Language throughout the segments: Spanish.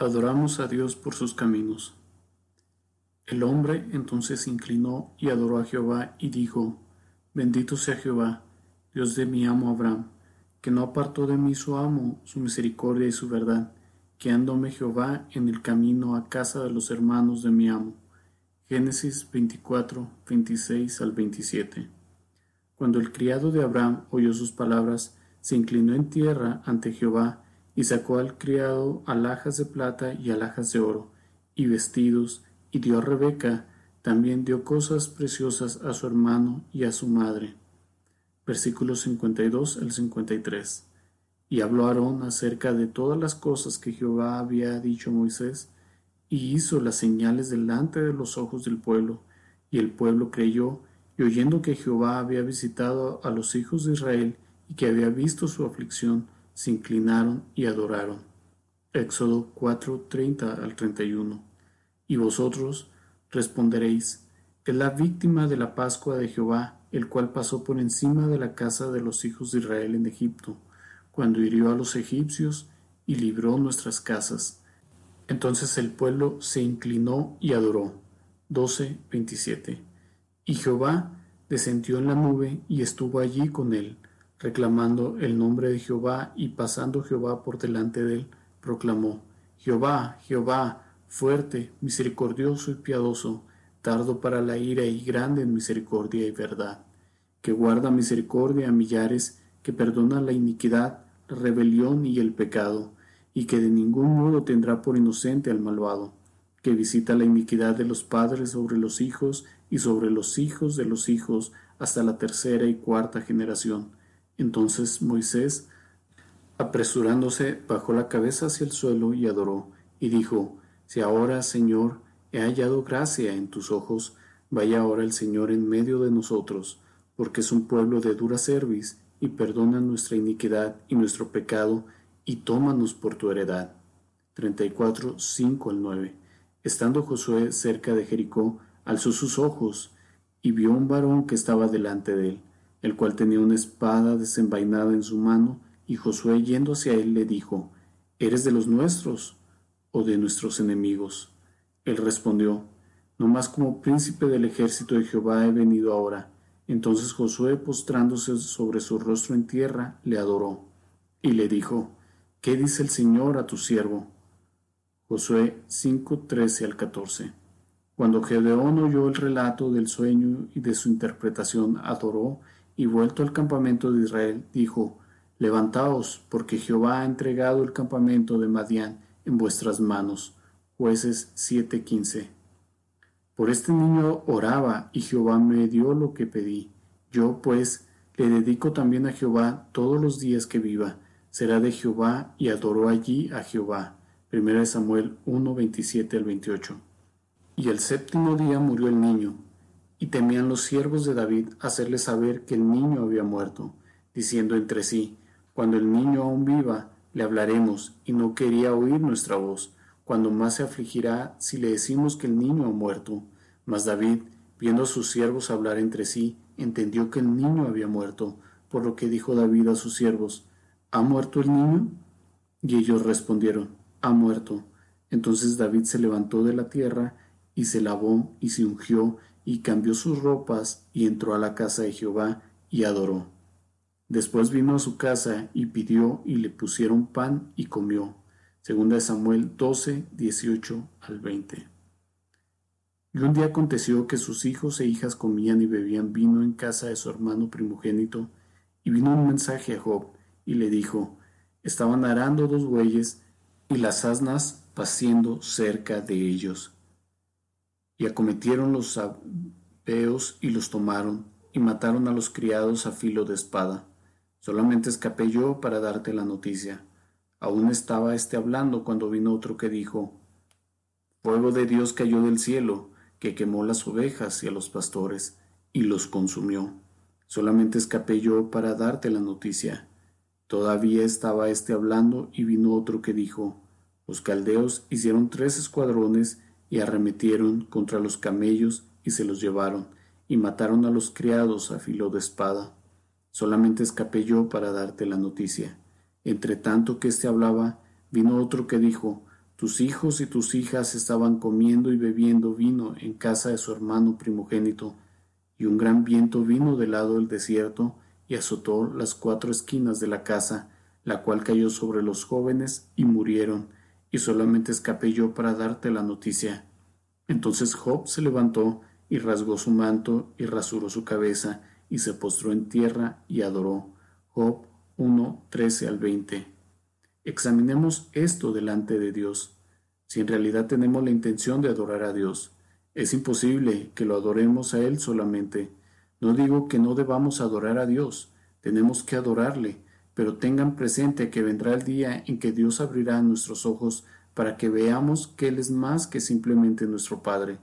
Adoramos a Dios por sus caminos. El hombre entonces se inclinó y adoró a Jehová y dijo, Bendito sea Jehová, Dios de mi amo Abraham, que no apartó de mí su amo, su misericordia y su verdad, que andóme Jehová en el camino a casa de los hermanos de mi amo. Génesis 24, 26 al 27. Cuando el criado de Abraham oyó sus palabras, se inclinó en tierra ante Jehová, y sacó al criado alhajas de plata y alhajas de oro, y vestidos, y dio a Rebeca, también dio cosas preciosas a su hermano y a su madre. Versículos 52 al 53. Y habló Aarón acerca de todas las cosas que Jehová había dicho a Moisés, y hizo las señales delante de los ojos del pueblo, y el pueblo creyó, y oyendo que Jehová había visitado a los hijos de Israel, y que había visto su aflicción, se inclinaron y adoraron. Éxodo al 31. Y vosotros responderéis, es la víctima de la Pascua de Jehová, el cual pasó por encima de la casa de los hijos de Israel en Egipto, cuando hirió a los egipcios y libró nuestras casas. Entonces el pueblo se inclinó y adoró. 12, Y Jehová descendió en la nube y estuvo allí con él reclamando el nombre de Jehová, y pasando Jehová por delante de él, proclamó, Jehová, Jehová, fuerte, misericordioso y piadoso, tardo para la ira y grande en misericordia y verdad, que guarda misericordia a millares, que perdona la iniquidad, rebelión y el pecado, y que de ningún modo tendrá por inocente al malvado, que visita la iniquidad de los padres sobre los hijos y sobre los hijos de los hijos hasta la tercera y cuarta generación entonces Moisés, apresurándose, bajó la cabeza hacia el suelo y adoró, y dijo, Si ahora, Señor, he hallado gracia en tus ojos, vaya ahora el Señor en medio de nosotros, porque es un pueblo de dura cerviz, y perdona nuestra iniquidad y nuestro pecado, y tómanos por tu heredad. cuatro al 9. Estando Josué cerca de Jericó, alzó sus ojos, y vio un varón que estaba delante de él, el cual tenía una espada desenvainada en su mano, y Josué yendo hacia él le dijo, ¿Eres de los nuestros o de nuestros enemigos? Él respondió, No más como príncipe del ejército de Jehová he venido ahora. Entonces Josué, postrándose sobre su rostro en tierra, le adoró, y le dijo, ¿Qué dice el Señor a tu siervo? Josué 5, al 14. Cuando Gedeón oyó el relato del sueño y de su interpretación, adoró y vuelto al campamento de Israel, dijo, Levantaos, porque Jehová ha entregado el campamento de Madián en vuestras manos. Jueces 7:15. Por este niño oraba, y Jehová me dio lo que pedí. Yo, pues, le dedico también a Jehová todos los días que viva. Será de Jehová, y adoró allí a Jehová. 1 Samuel 127 al 28. Y el séptimo día murió el niño, y temían los siervos de David hacerle saber que el niño había muerto, diciendo entre sí, cuando el niño aún viva, le hablaremos, y no quería oír nuestra voz, cuando más se afligirá si le decimos que el niño ha muerto. Mas David, viendo a sus siervos hablar entre sí, entendió que el niño había muerto, por lo que dijo David a sus siervos, ¿Ha muerto el niño? Y ellos respondieron, Ha muerto. Entonces David se levantó de la tierra, y se lavó, y se ungió, y cambió sus ropas y entró a la casa de Jehová y adoró. Después vino a su casa y pidió y le pusieron pan y comió. Segunda de Samuel 12, 18 al 20. Y un día aconteció que sus hijos e hijas comían y bebían vino en casa de su hermano primogénito, y vino un mensaje a Job, y le dijo, Estaban arando dos bueyes y las asnas pasiendo cerca de ellos. Y acometieron los sabeos y los tomaron, y mataron a los criados a filo de espada. Solamente escapé yo para darte la noticia. Aún estaba éste hablando cuando vino otro que dijo, Fuego de Dios cayó del cielo, que quemó las ovejas y a los pastores, y los consumió. Solamente escapé yo para darte la noticia. Todavía estaba éste hablando y vino otro que dijo, Los caldeos hicieron tres escuadrones y arremetieron contra los camellos y se los llevaron, y mataron a los criados a filo de espada. Solamente escapé yo para darte la noticia. Entre tanto que éste hablaba, vino otro que dijo, Tus hijos y tus hijas estaban comiendo y bebiendo vino en casa de su hermano primogénito, y un gran viento vino del lado del desierto y azotó las cuatro esquinas de la casa, la cual cayó sobre los jóvenes y murieron, y solamente escapé yo para darte la noticia. Entonces Job se levantó y rasgó su manto y rasuró su cabeza y se postró en tierra y adoró. Job 1, 13 al 20. Examinemos esto delante de Dios. Si en realidad tenemos la intención de adorar a Dios, es imposible que lo adoremos a Él solamente. No digo que no debamos adorar a Dios, tenemos que adorarle, pero tengan presente que vendrá el día en que Dios abrirá nuestros ojos para que veamos que Él es más que simplemente nuestro Padre.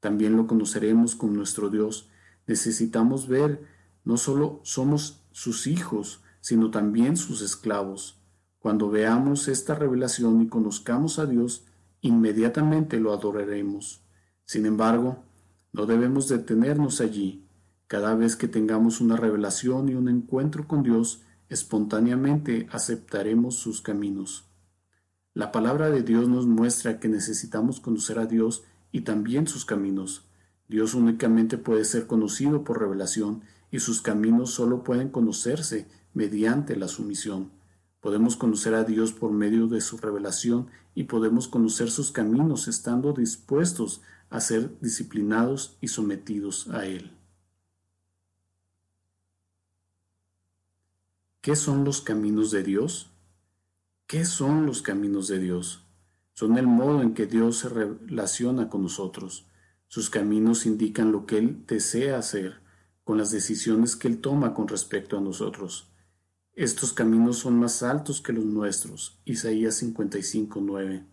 También lo conoceremos con nuestro Dios. Necesitamos ver, no solo somos sus hijos, sino también sus esclavos. Cuando veamos esta revelación y conozcamos a Dios, inmediatamente lo adoraremos. Sin embargo, no debemos detenernos allí. Cada vez que tengamos una revelación y un encuentro con Dios, espontáneamente aceptaremos sus caminos. La palabra de Dios nos muestra que necesitamos conocer a Dios y también sus caminos. Dios únicamente puede ser conocido por revelación y sus caminos solo pueden conocerse mediante la sumisión. Podemos conocer a Dios por medio de su revelación y podemos conocer sus caminos estando dispuestos a ser disciplinados y sometidos a Él. ¿Qué son los caminos de Dios? ¿Qué son los caminos de Dios? Son el modo en que Dios se relaciona con nosotros. Sus caminos indican lo que Él desea hacer, con las decisiones que Él toma con respecto a nosotros. Estos caminos son más altos que los nuestros. Isaías 55:9.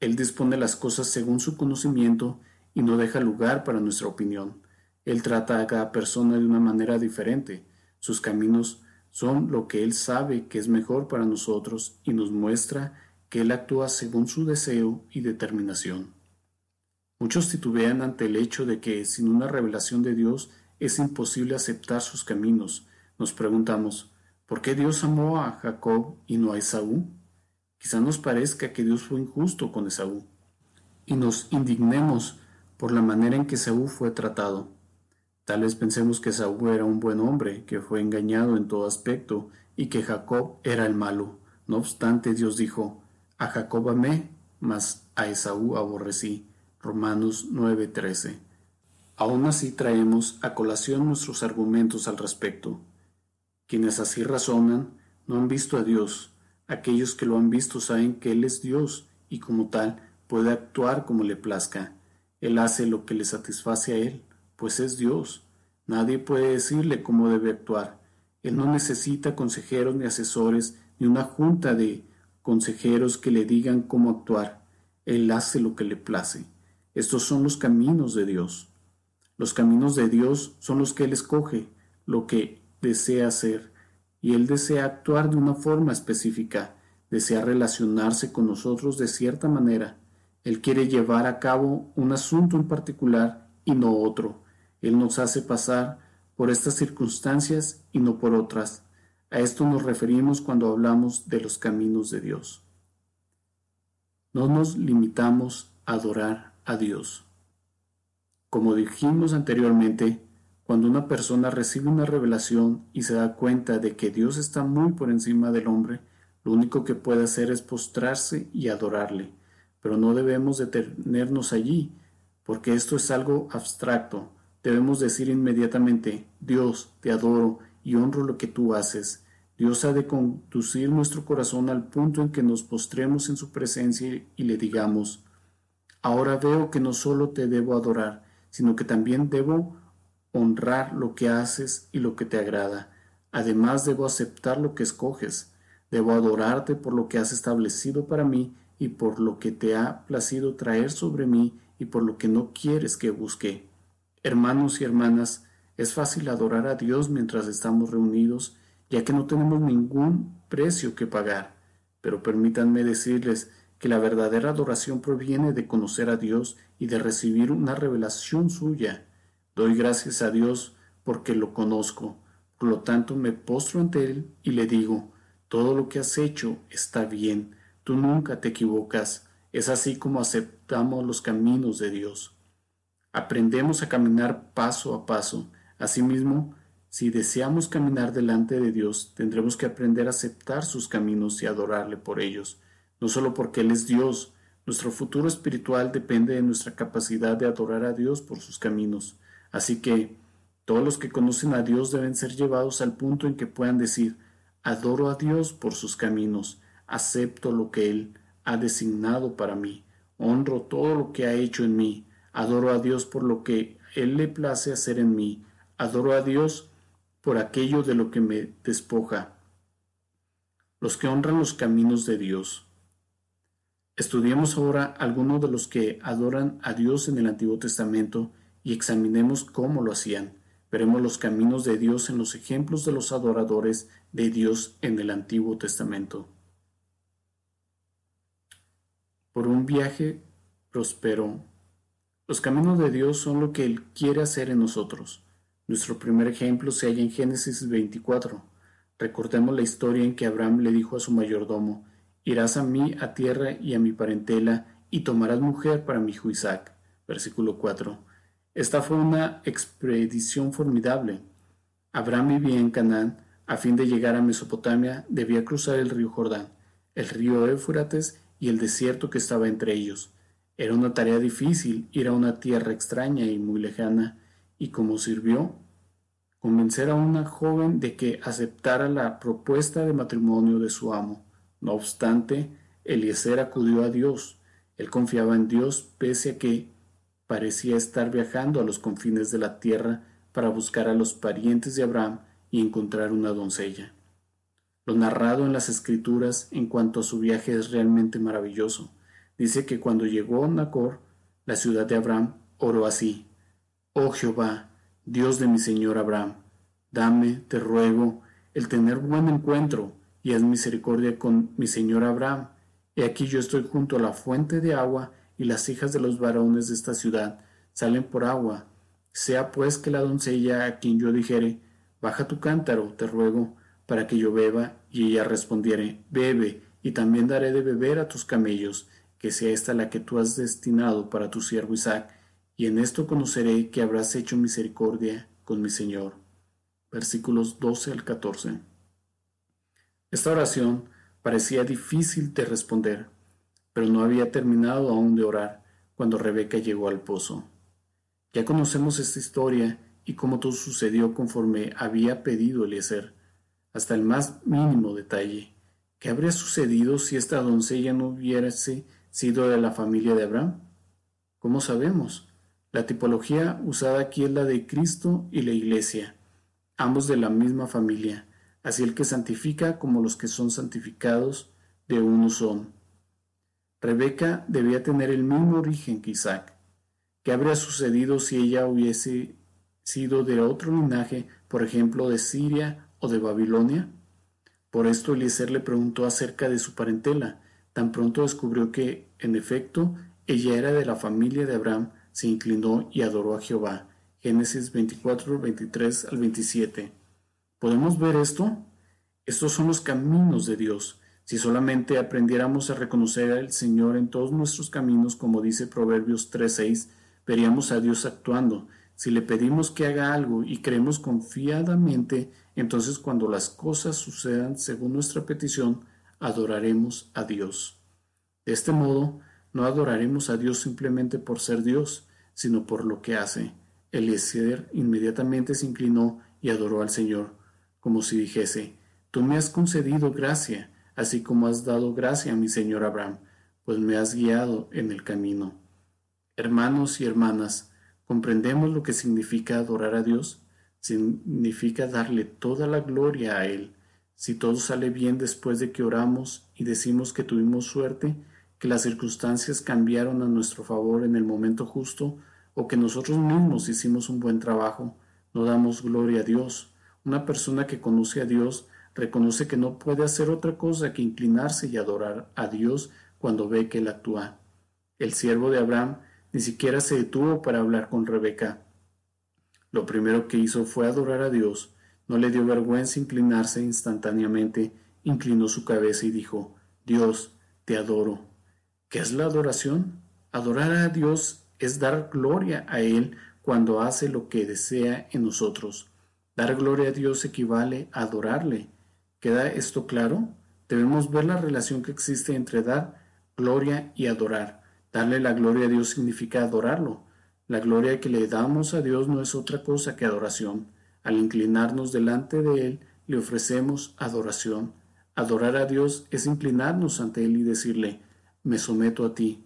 Él dispone las cosas según su conocimiento y no deja lugar para nuestra opinión. Él trata a cada persona de una manera diferente. Sus caminos son lo que Él sabe que es mejor para nosotros y nos muestra que Él actúa según su deseo y determinación. Muchos titubean ante el hecho de que sin una revelación de Dios es imposible aceptar sus caminos. Nos preguntamos, ¿por qué Dios amó a Jacob y no a Esaú? Quizá nos parezca que Dios fue injusto con Esaú y nos indignemos por la manera en que Esaú fue tratado. Tal vez pensemos que Esaú era un buen hombre, que fue engañado en todo aspecto, y que Jacob era el malo. No obstante, Dios dijo, A Jacob amé, mas a Esaú aborrecí. Romanos 9:13. Aún así traemos a colación nuestros argumentos al respecto. Quienes así razonan, no han visto a Dios. Aquellos que lo han visto saben que Él es Dios, y como tal, puede actuar como le plazca. Él hace lo que le satisface a Él pues es Dios. Nadie puede decirle cómo debe actuar. Él no necesita consejeros ni asesores, ni una junta de consejeros que le digan cómo actuar. Él hace lo que le place. Estos son los caminos de Dios. Los caminos de Dios son los que Él escoge, lo que desea hacer, y Él desea actuar de una forma específica, desea relacionarse con nosotros de cierta manera. Él quiere llevar a cabo un asunto en particular y no otro. Él nos hace pasar por estas circunstancias y no por otras. A esto nos referimos cuando hablamos de los caminos de Dios. No nos limitamos a adorar a Dios. Como dijimos anteriormente, cuando una persona recibe una revelación y se da cuenta de que Dios está muy por encima del hombre, lo único que puede hacer es postrarse y adorarle. Pero no debemos detenernos allí, porque esto es algo abstracto, debemos decir inmediatamente, Dios, te adoro y honro lo que tú haces. Dios ha de conducir nuestro corazón al punto en que nos postremos en su presencia y le digamos, ahora veo que no solo te debo adorar, sino que también debo honrar lo que haces y lo que te agrada. Además debo aceptar lo que escoges. Debo adorarte por lo que has establecido para mí y por lo que te ha placido traer sobre mí y por lo que no quieres que busque. Hermanos y hermanas, es fácil adorar a Dios mientras estamos reunidos, ya que no tenemos ningún precio que pagar. Pero permítanme decirles que la verdadera adoración proviene de conocer a Dios y de recibir una revelación suya. Doy gracias a Dios porque lo conozco. Por lo tanto, me postro ante Él y le digo, todo lo que has hecho está bien, tú nunca te equivocas. Es así como aceptamos los caminos de Dios. Aprendemos a caminar paso a paso. Asimismo, si deseamos caminar delante de Dios, tendremos que aprender a aceptar sus caminos y adorarle por ellos, no solo porque Él es Dios, nuestro futuro espiritual depende de nuestra capacidad de adorar a Dios por sus caminos. Así que todos los que conocen a Dios deben ser llevados al punto en que puedan decir, adoro a Dios por sus caminos, acepto lo que Él ha designado para mí, honro todo lo que ha hecho en mí, Adoro a Dios por lo que Él le place hacer en mí. Adoro a Dios por aquello de lo que me despoja. Los que honran los caminos de Dios. Estudiemos ahora algunos de los que adoran a Dios en el Antiguo Testamento y examinemos cómo lo hacían. Veremos los caminos de Dios en los ejemplos de los adoradores de Dios en el Antiguo Testamento. Por un viaje prosperó los caminos de Dios son lo que Él quiere hacer en nosotros. Nuestro primer ejemplo se halla en Génesis 24. Recordemos la historia en que Abraham le dijo a su mayordomo, Irás a mí a tierra y a mi parentela, y tomarás mujer para mi hijo Isaac. Versículo 4. Esta fue una expedición formidable. Abraham vivía en Canaán. A fin de llegar a Mesopotamia debía cruzar el río Jordán, el río Éufrates y el desierto que estaba entre ellos. Era una tarea difícil ir a una tierra extraña y muy lejana, y como sirvió, convencer a una joven de que aceptara la propuesta de matrimonio de su amo. No obstante, Eliezer acudió a Dios. Él confiaba en Dios pese a que parecía estar viajando a los confines de la tierra para buscar a los parientes de Abraham y encontrar una doncella. Lo narrado en las escrituras en cuanto a su viaje es realmente maravilloso dice que cuando llegó Nacor, la ciudad de Abraham, oró así, Oh Jehová, Dios de mi señor Abraham, dame, te ruego, el tener buen encuentro y haz misericordia con mi señor Abraham. He aquí yo estoy junto a la fuente de agua, y las hijas de los varones de esta ciudad salen por agua. Sea pues que la doncella a quien yo dijere, baja tu cántaro, te ruego, para que yo beba, y ella respondiere, bebe, y también daré de beber a tus camellos que sea esta la que tú has destinado para tu siervo Isaac, y en esto conoceré que habrás hecho misericordia con mi Señor. Versículos 12 al 14. Esta oración parecía difícil de responder, pero no había terminado aún de orar cuando Rebeca llegó al pozo. Ya conocemos esta historia y cómo todo sucedió conforme había pedido Eliezer, hasta el más mínimo detalle. ¿Qué habría sucedido si esta doncella no hubiese sido de la familia de Abraham? ¿Cómo sabemos? La tipología usada aquí es la de Cristo y la Iglesia, ambos de la misma familia, así el que santifica como los que son santificados de uno son. Rebeca debía tener el mismo origen que Isaac. ¿Qué habría sucedido si ella hubiese sido de otro linaje, por ejemplo de Siria o de Babilonia? Por esto Eliezer le preguntó acerca de su parentela, Tan pronto descubrió que, en efecto, ella era de la familia de Abraham, se inclinó y adoró a Jehová. Génesis 24, 23 al 27. ¿Podemos ver esto? Estos son los caminos de Dios. Si solamente aprendiéramos a reconocer al Señor en todos nuestros caminos, como dice Proverbios 3.6, veríamos a Dios actuando. Si le pedimos que haga algo y creemos confiadamente, entonces cuando las cosas sucedan según nuestra petición, adoraremos a Dios. De este modo, no adoraremos a Dios simplemente por ser Dios, sino por lo que hace. Eliezer inmediatamente se inclinó y adoró al Señor, como si dijese, Tú me has concedido gracia, así como has dado gracia a mi Señor Abraham, pues me has guiado en el camino. Hermanos y hermanas, ¿comprendemos lo que significa adorar a Dios? Significa darle toda la gloria a Él, si todo sale bien después de que oramos y decimos que tuvimos suerte, que las circunstancias cambiaron a nuestro favor en el momento justo o que nosotros mismos hicimos un buen trabajo, no damos gloria a Dios. Una persona que conoce a Dios reconoce que no puede hacer otra cosa que inclinarse y adorar a Dios cuando ve que Él actúa. El siervo de Abraham ni siquiera se detuvo para hablar con Rebeca. Lo primero que hizo fue adorar a Dios, no le dio vergüenza inclinarse instantáneamente, inclinó su cabeza y dijo, Dios, te adoro. ¿Qué es la adoración? Adorar a Dios es dar gloria a Él cuando hace lo que desea en nosotros. Dar gloria a Dios equivale a adorarle. ¿Queda esto claro? Debemos ver la relación que existe entre dar gloria y adorar. Darle la gloria a Dios significa adorarlo. La gloria que le damos a Dios no es otra cosa que adoración. Al inclinarnos delante de Él, le ofrecemos adoración. Adorar a Dios es inclinarnos ante Él y decirle, me someto a ti.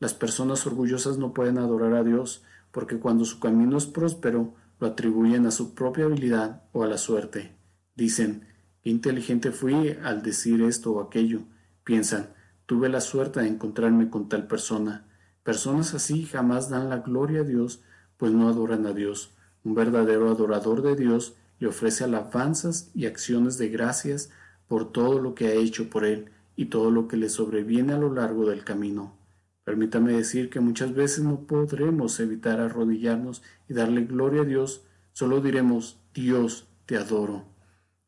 Las personas orgullosas no pueden adorar a Dios porque cuando su camino es próspero, lo atribuyen a su propia habilidad o a la suerte. Dicen, qué inteligente fui al decir esto o aquello. Piensan, tuve la suerte de encontrarme con tal persona. Personas así jamás dan la gloria a Dios, pues no adoran a Dios un verdadero adorador de Dios le ofrece alabanzas y acciones de gracias por todo lo que ha hecho por él y todo lo que le sobreviene a lo largo del camino. Permítame decir que muchas veces no podremos evitar arrodillarnos y darle gloria a Dios, solo diremos, Dios, te adoro.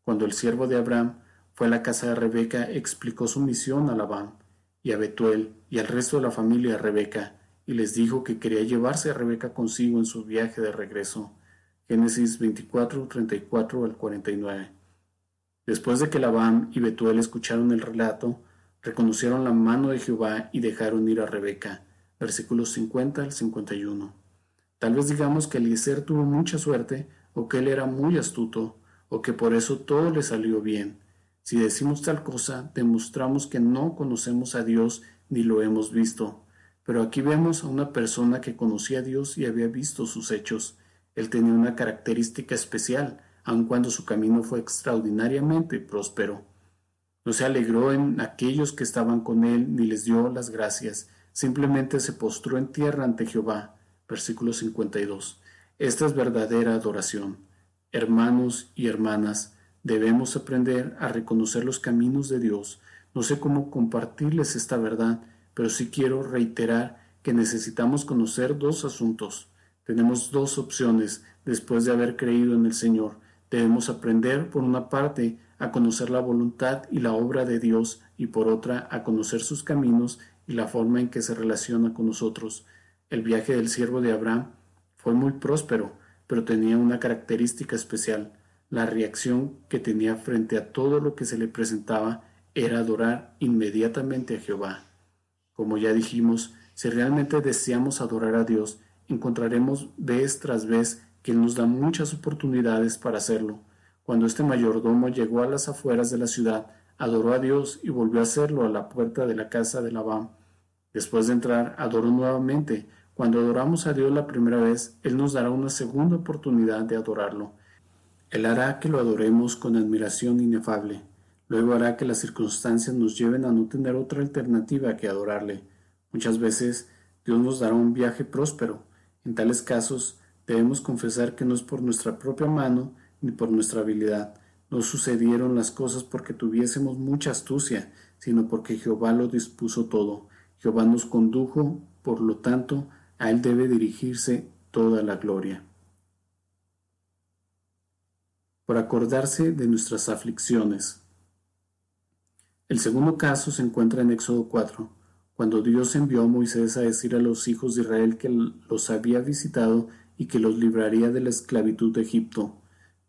Cuando el siervo de Abraham fue a la casa de Rebeca, explicó su misión a Labán y a Betuel y al resto de la familia de Rebeca, y les dijo que quería llevarse a Rebeca consigo en su viaje de regreso. Génesis 24, 34 al 49. Después de que Labán y Betuel escucharon el relato, reconocieron la mano de Jehová y dejaron ir a Rebeca. Versículos 50 al 51. Tal vez digamos que Eliezer tuvo mucha suerte, o que él era muy astuto, o que por eso todo le salió bien. Si decimos tal cosa, demostramos que no conocemos a Dios ni lo hemos visto. Pero aquí vemos a una persona que conocía a Dios y había visto sus hechos. Él tenía una característica especial, aun cuando su camino fue extraordinariamente próspero. No se alegró en aquellos que estaban con él, ni les dio las gracias, simplemente se postró en tierra ante Jehová. Versículo 52. Esta es verdadera adoración. Hermanos y hermanas, debemos aprender a reconocer los caminos de Dios. No sé cómo compartirles esta verdad, pero sí quiero reiterar que necesitamos conocer dos asuntos. Tenemos dos opciones después de haber creído en el Señor. Debemos aprender, por una parte, a conocer la voluntad y la obra de Dios y por otra, a conocer sus caminos y la forma en que se relaciona con nosotros. El viaje del siervo de Abraham fue muy próspero, pero tenía una característica especial. La reacción que tenía frente a todo lo que se le presentaba era adorar inmediatamente a Jehová. Como ya dijimos, si realmente deseamos adorar a Dios, encontraremos vez tras vez que Él nos da muchas oportunidades para hacerlo. Cuando este mayordomo llegó a las afueras de la ciudad, adoró a Dios y volvió a hacerlo a la puerta de la casa de Labán. Después de entrar, adoró nuevamente. Cuando adoramos a Dios la primera vez, Él nos dará una segunda oportunidad de adorarlo. Él hará que lo adoremos con admiración inefable. Luego hará que las circunstancias nos lleven a no tener otra alternativa que adorarle. Muchas veces Dios nos dará un viaje próspero, en tales casos, debemos confesar que no es por nuestra propia mano ni por nuestra habilidad. No sucedieron las cosas porque tuviésemos mucha astucia, sino porque Jehová lo dispuso todo. Jehová nos condujo, por lo tanto, a Él debe dirigirse toda la gloria. Por acordarse de nuestras aflicciones. El segundo caso se encuentra en Éxodo 4, cuando Dios envió a Moisés a decir a los hijos de Israel que los había visitado y que los libraría de la esclavitud de Egipto.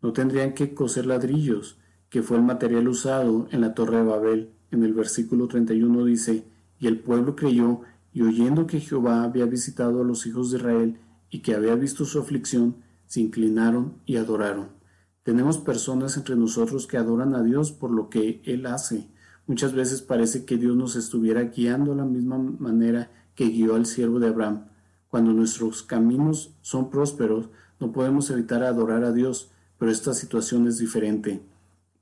No tendrían que coser ladrillos, que fue el material usado en la torre de Babel. En el versículo 31 dice, y el pueblo creyó, y oyendo que Jehová había visitado a los hijos de Israel y que había visto su aflicción, se inclinaron y adoraron. Tenemos personas entre nosotros que adoran a Dios por lo que Él hace, Muchas veces parece que Dios nos estuviera guiando de la misma manera que guió al siervo de Abraham. Cuando nuestros caminos son prósperos, no podemos evitar adorar a Dios, pero esta situación es diferente,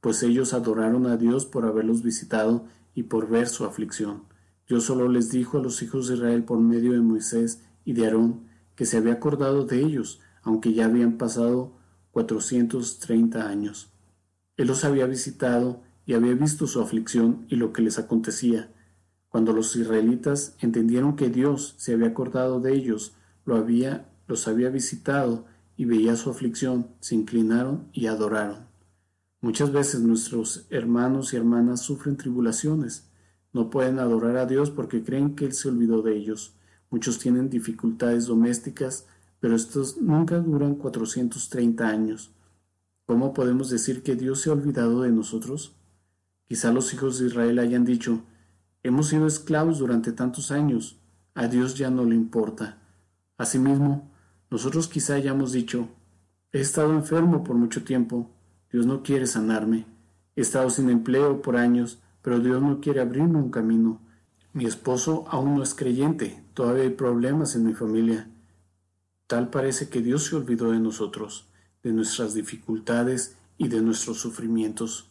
pues ellos adoraron a Dios por haberlos visitado y por ver su aflicción. Dios solo les dijo a los hijos de Israel por medio de Moisés y de Aarón que se había acordado de ellos, aunque ya habían pasado 430 años. Él los había visitado y había visto su aflicción y lo que les acontecía. Cuando los israelitas entendieron que Dios se había acordado de ellos, lo había, los había visitado y veía su aflicción, se inclinaron y adoraron. Muchas veces nuestros hermanos y hermanas sufren tribulaciones. No pueden adorar a Dios porque creen que Él se olvidó de ellos. Muchos tienen dificultades domésticas, pero estos nunca duran 430 años. ¿Cómo podemos decir que Dios se ha olvidado de nosotros? Quizá los hijos de Israel hayan dicho, hemos sido esclavos durante tantos años, a Dios ya no le importa. Asimismo, nosotros quizá hayamos dicho, he estado enfermo por mucho tiempo, Dios no quiere sanarme, he estado sin empleo por años, pero Dios no quiere abrirme un camino. Mi esposo aún no es creyente, todavía hay problemas en mi familia. Tal parece que Dios se olvidó de nosotros, de nuestras dificultades y de nuestros sufrimientos.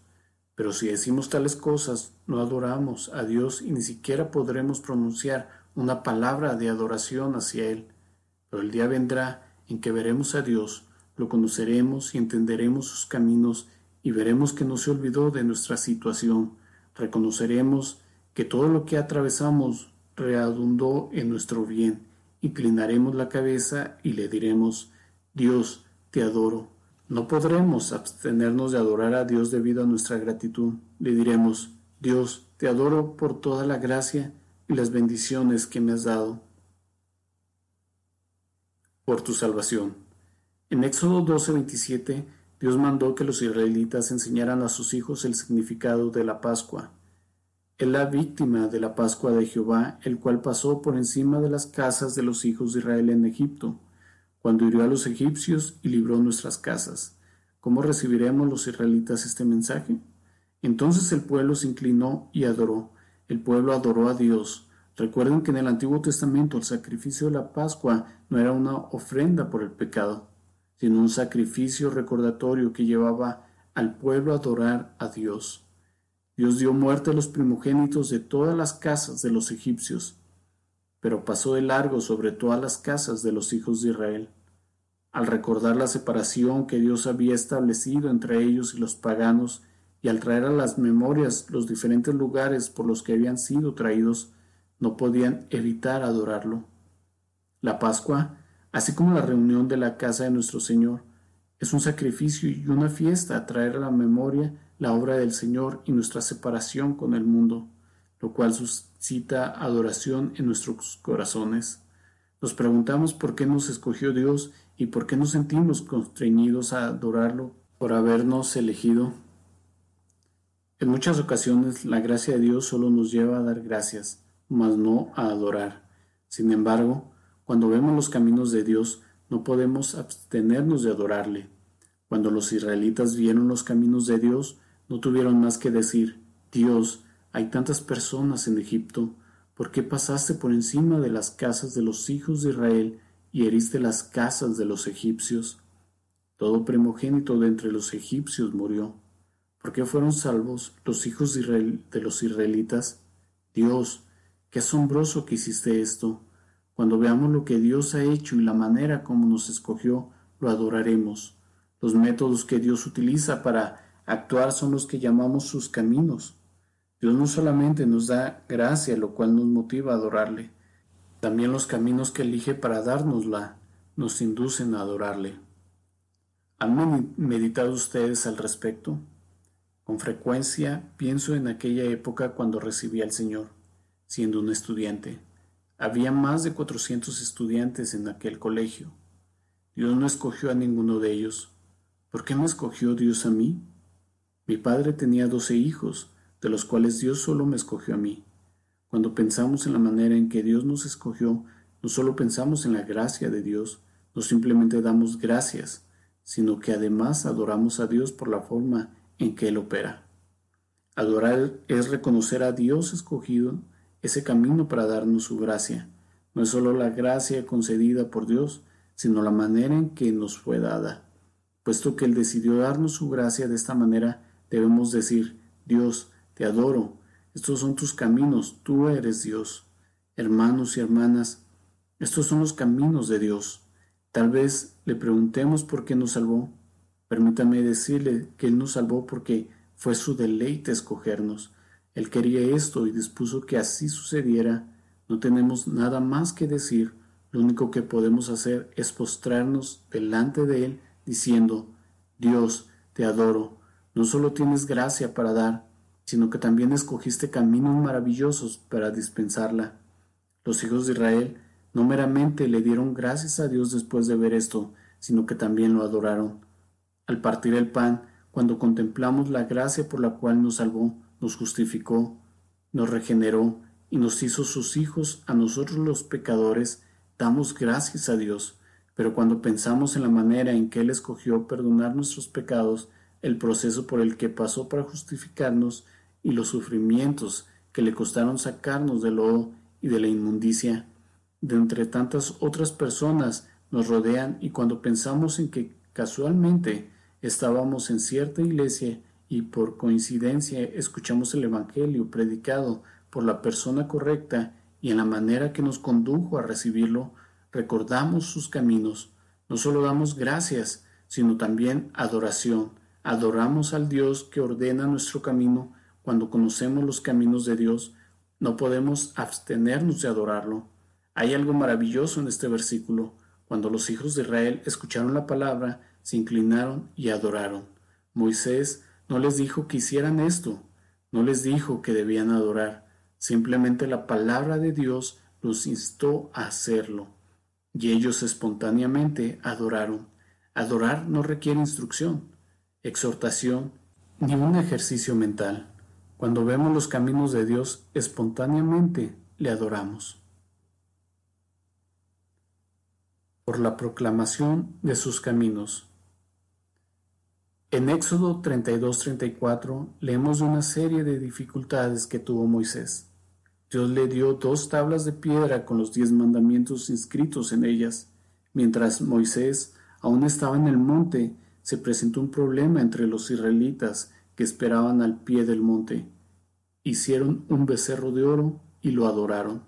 Pero si decimos tales cosas, no adoramos a Dios y ni siquiera podremos pronunciar una palabra de adoración hacia Él. Pero el día vendrá en que veremos a Dios, lo conoceremos y entenderemos sus caminos y veremos que no se olvidó de nuestra situación. Reconoceremos que todo lo que atravesamos redundó en nuestro bien. Inclinaremos la cabeza y le diremos, Dios, te adoro. No podremos abstenernos de adorar a Dios debido a nuestra gratitud. Le diremos, Dios, te adoro por toda la gracia y las bendiciones que me has dado por tu salvación. En Éxodo 12:27, Dios mandó que los israelitas enseñaran a sus hijos el significado de la Pascua. Es la víctima de la Pascua de Jehová, el cual pasó por encima de las casas de los hijos de Israel en Egipto cuando hirió a los egipcios y libró nuestras casas. ¿Cómo recibiremos los israelitas este mensaje? Entonces el pueblo se inclinó y adoró. El pueblo adoró a Dios. Recuerden que en el Antiguo Testamento el sacrificio de la Pascua no era una ofrenda por el pecado, sino un sacrificio recordatorio que llevaba al pueblo a adorar a Dios. Dios dio muerte a los primogénitos de todas las casas de los egipcios, pero pasó de largo sobre todas las casas de los hijos de Israel al recordar la separación que Dios había establecido entre ellos y los paganos, y al traer a las memorias los diferentes lugares por los que habían sido traídos, no podían evitar adorarlo. La Pascua, así como la reunión de la casa de nuestro Señor, es un sacrificio y una fiesta a traer a la memoria la obra del Señor y nuestra separación con el mundo, lo cual suscita adoración en nuestros corazones. Nos preguntamos por qué nos escogió Dios ¿Y por qué nos sentimos constreñidos a adorarlo por habernos elegido? En muchas ocasiones la gracia de Dios solo nos lleva a dar gracias, mas no a adorar. Sin embargo, cuando vemos los caminos de Dios, no podemos abstenernos de adorarle. Cuando los israelitas vieron los caminos de Dios, no tuvieron más que decir, Dios, hay tantas personas en Egipto, ¿por qué pasaste por encima de las casas de los hijos de Israel y heriste las casas de los egipcios. Todo primogénito de entre los egipcios murió, porque fueron salvos los hijos de los israelitas. Dios, qué asombroso que hiciste esto. Cuando veamos lo que Dios ha hecho y la manera como nos escogió, lo adoraremos. Los métodos que Dios utiliza para actuar son los que llamamos sus caminos. Dios no solamente nos da gracia, lo cual nos motiva a adorarle, también los caminos que elige para dárnosla nos inducen a adorarle. ¿Han meditado ustedes al respecto? Con frecuencia pienso en aquella época cuando recibí al Señor, siendo un estudiante. Había más de 400 estudiantes en aquel colegio. Dios no escogió a ninguno de ellos. ¿Por qué me escogió Dios a mí? Mi padre tenía doce hijos, de los cuales Dios solo me escogió a mí. Cuando pensamos en la manera en que Dios nos escogió, no solo pensamos en la gracia de Dios, no simplemente damos gracias, sino que además adoramos a Dios por la forma en que Él opera. Adorar es reconocer a Dios escogido ese camino para darnos su gracia. No es solo la gracia concedida por Dios, sino la manera en que nos fue dada. Puesto que Él decidió darnos su gracia de esta manera, debemos decir, Dios, te adoro estos son tus caminos, tú eres Dios. Hermanos y hermanas, estos son los caminos de Dios. Tal vez le preguntemos por qué nos salvó. Permítame decirle que Él nos salvó porque fue su deleite escogernos. Él quería esto y dispuso que así sucediera. No tenemos nada más que decir. Lo único que podemos hacer es postrarnos delante de Él diciendo, Dios, te adoro. No solo tienes gracia para dar, sino que también escogiste caminos maravillosos para dispensarla. Los hijos de Israel no meramente le dieron gracias a Dios después de ver esto, sino que también lo adoraron. Al partir el pan, cuando contemplamos la gracia por la cual nos salvó, nos justificó, nos regeneró y nos hizo sus hijos, a nosotros los pecadores, damos gracias a Dios, pero cuando pensamos en la manera en que Él escogió perdonar nuestros pecados, el proceso por el que pasó para justificarnos, y los sufrimientos que le costaron sacarnos del lodo y de la inmundicia. De entre tantas otras personas nos rodean y cuando pensamos en que casualmente estábamos en cierta iglesia y por coincidencia escuchamos el Evangelio predicado por la persona correcta y en la manera que nos condujo a recibirlo, recordamos sus caminos. No solo damos gracias, sino también adoración. Adoramos al Dios que ordena nuestro camino cuando conocemos los caminos de Dios, no podemos abstenernos de adorarlo. Hay algo maravilloso en este versículo. Cuando los hijos de Israel escucharon la palabra, se inclinaron y adoraron. Moisés no les dijo que hicieran esto, no les dijo que debían adorar, simplemente la palabra de Dios los instó a hacerlo. Y ellos espontáneamente adoraron. Adorar no requiere instrucción, exhortación, ni un ejercicio mental. Cuando vemos los caminos de Dios, espontáneamente le adoramos. Por la proclamación de sus caminos. En Éxodo 32-34 leemos de una serie de dificultades que tuvo Moisés. Dios le dio dos tablas de piedra con los diez mandamientos inscritos en ellas. Mientras Moisés aún estaba en el monte, se presentó un problema entre los israelitas que esperaban al pie del monte. Hicieron un becerro de oro y lo adoraron.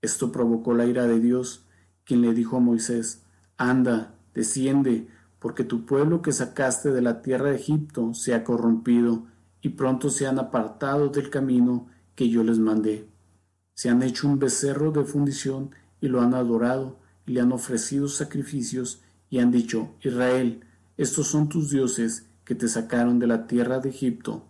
Esto provocó la ira de Dios, quien le dijo a Moisés, Anda, desciende, porque tu pueblo que sacaste de la tierra de Egipto se ha corrompido, y pronto se han apartado del camino que yo les mandé. Se han hecho un becerro de fundición y lo han adorado, y le han ofrecido sacrificios, y han dicho, Israel, estos son tus dioses, te sacaron de la tierra de Egipto.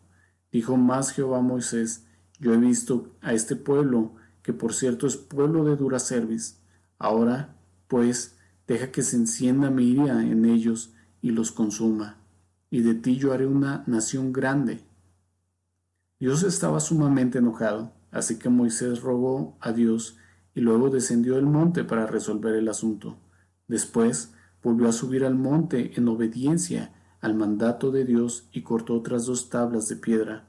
Dijo más Jehová Moisés, yo he visto a este pueblo, que por cierto es pueblo de dura cerviz. Ahora, pues, deja que se encienda mi ira en ellos y los consuma, y de ti yo haré una nación grande. Dios estaba sumamente enojado, así que Moisés rogó a Dios y luego descendió del monte para resolver el asunto. Después volvió a subir al monte en obediencia al mandato de Dios y cortó otras dos tablas de piedra.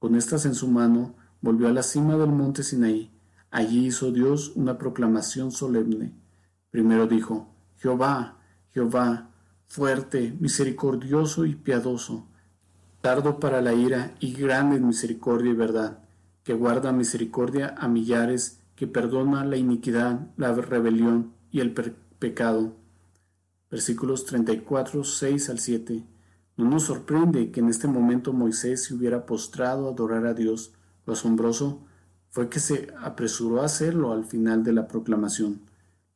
Con estas en su mano, volvió a la cima del monte Sinaí. Allí hizo Dios una proclamación solemne. Primero dijo, Jehová, Jehová, fuerte, misericordioso y piadoso, tardo para la ira y grande en misericordia y verdad, que guarda misericordia a millares, que perdona la iniquidad, la rebelión y el pecado versículos 34, 6 al 7, no nos sorprende que en este momento Moisés se hubiera postrado a adorar a Dios. Lo asombroso fue que se apresuró a hacerlo al final de la proclamación.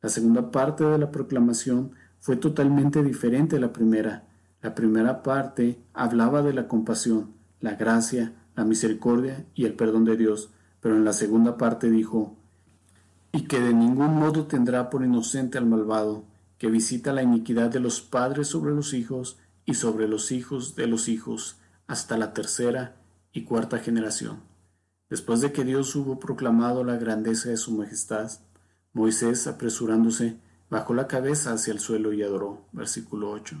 La segunda parte de la proclamación fue totalmente diferente a la primera. La primera parte hablaba de la compasión, la gracia, la misericordia y el perdón de Dios, pero en la segunda parte dijo, y que de ningún modo tendrá por inocente al malvado, que visita la iniquidad de los padres sobre los hijos y sobre los hijos de los hijos hasta la tercera y cuarta generación. Después de que Dios hubo proclamado la grandeza de su majestad, Moisés, apresurándose, bajó la cabeza hacia el suelo y adoró. Versículo 8.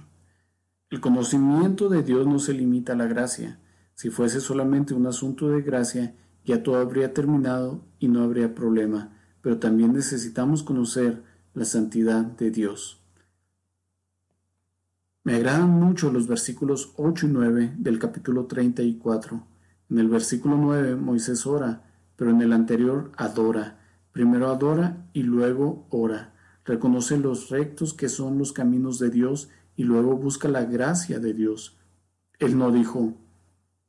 El conocimiento de Dios no se limita a la gracia. Si fuese solamente un asunto de gracia, ya todo habría terminado y no habría problema, pero también necesitamos conocer la santidad de Dios. Me agradan mucho los versículos 8 y 9 del capítulo 34. En el versículo 9 Moisés ora, pero en el anterior adora. Primero adora y luego ora. Reconoce los rectos que son los caminos de Dios y luego busca la gracia de Dios. Él no dijo,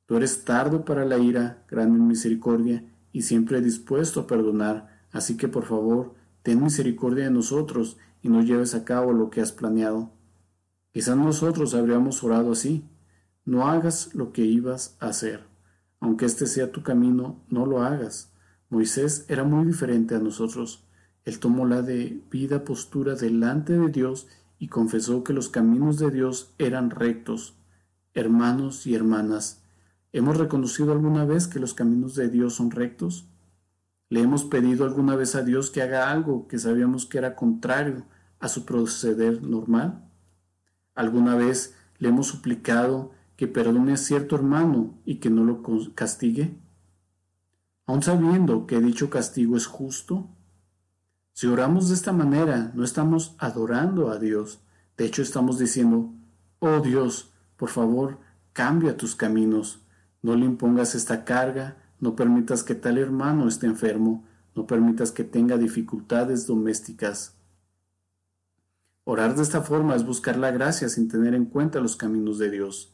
Tú eres tardo para la ira, grande en misericordia y siempre dispuesto a perdonar, así que por favor, ten misericordia de nosotros y nos lleves a cabo lo que has planeado. Quizás nosotros habríamos orado así, no hagas lo que ibas a hacer, aunque este sea tu camino, no lo hagas. Moisés era muy diferente a nosotros. Él tomó la debida postura delante de Dios y confesó que los caminos de Dios eran rectos. Hermanos y hermanas, ¿hemos reconocido alguna vez que los caminos de Dios son rectos? Le hemos pedido alguna vez a Dios que haga algo que sabíamos que era contrario a su proceder normal. ¿Alguna vez le hemos suplicado que perdone a cierto hermano y que no lo castigue? Aun sabiendo que dicho castigo es justo, si oramos de esta manera, no estamos adorando a Dios. De hecho, estamos diciendo, oh Dios, por favor, cambia tus caminos, no le impongas esta carga, no permitas que tal hermano esté enfermo, no permitas que tenga dificultades domésticas. Orar de esta forma es buscar la gracia sin tener en cuenta los caminos de Dios.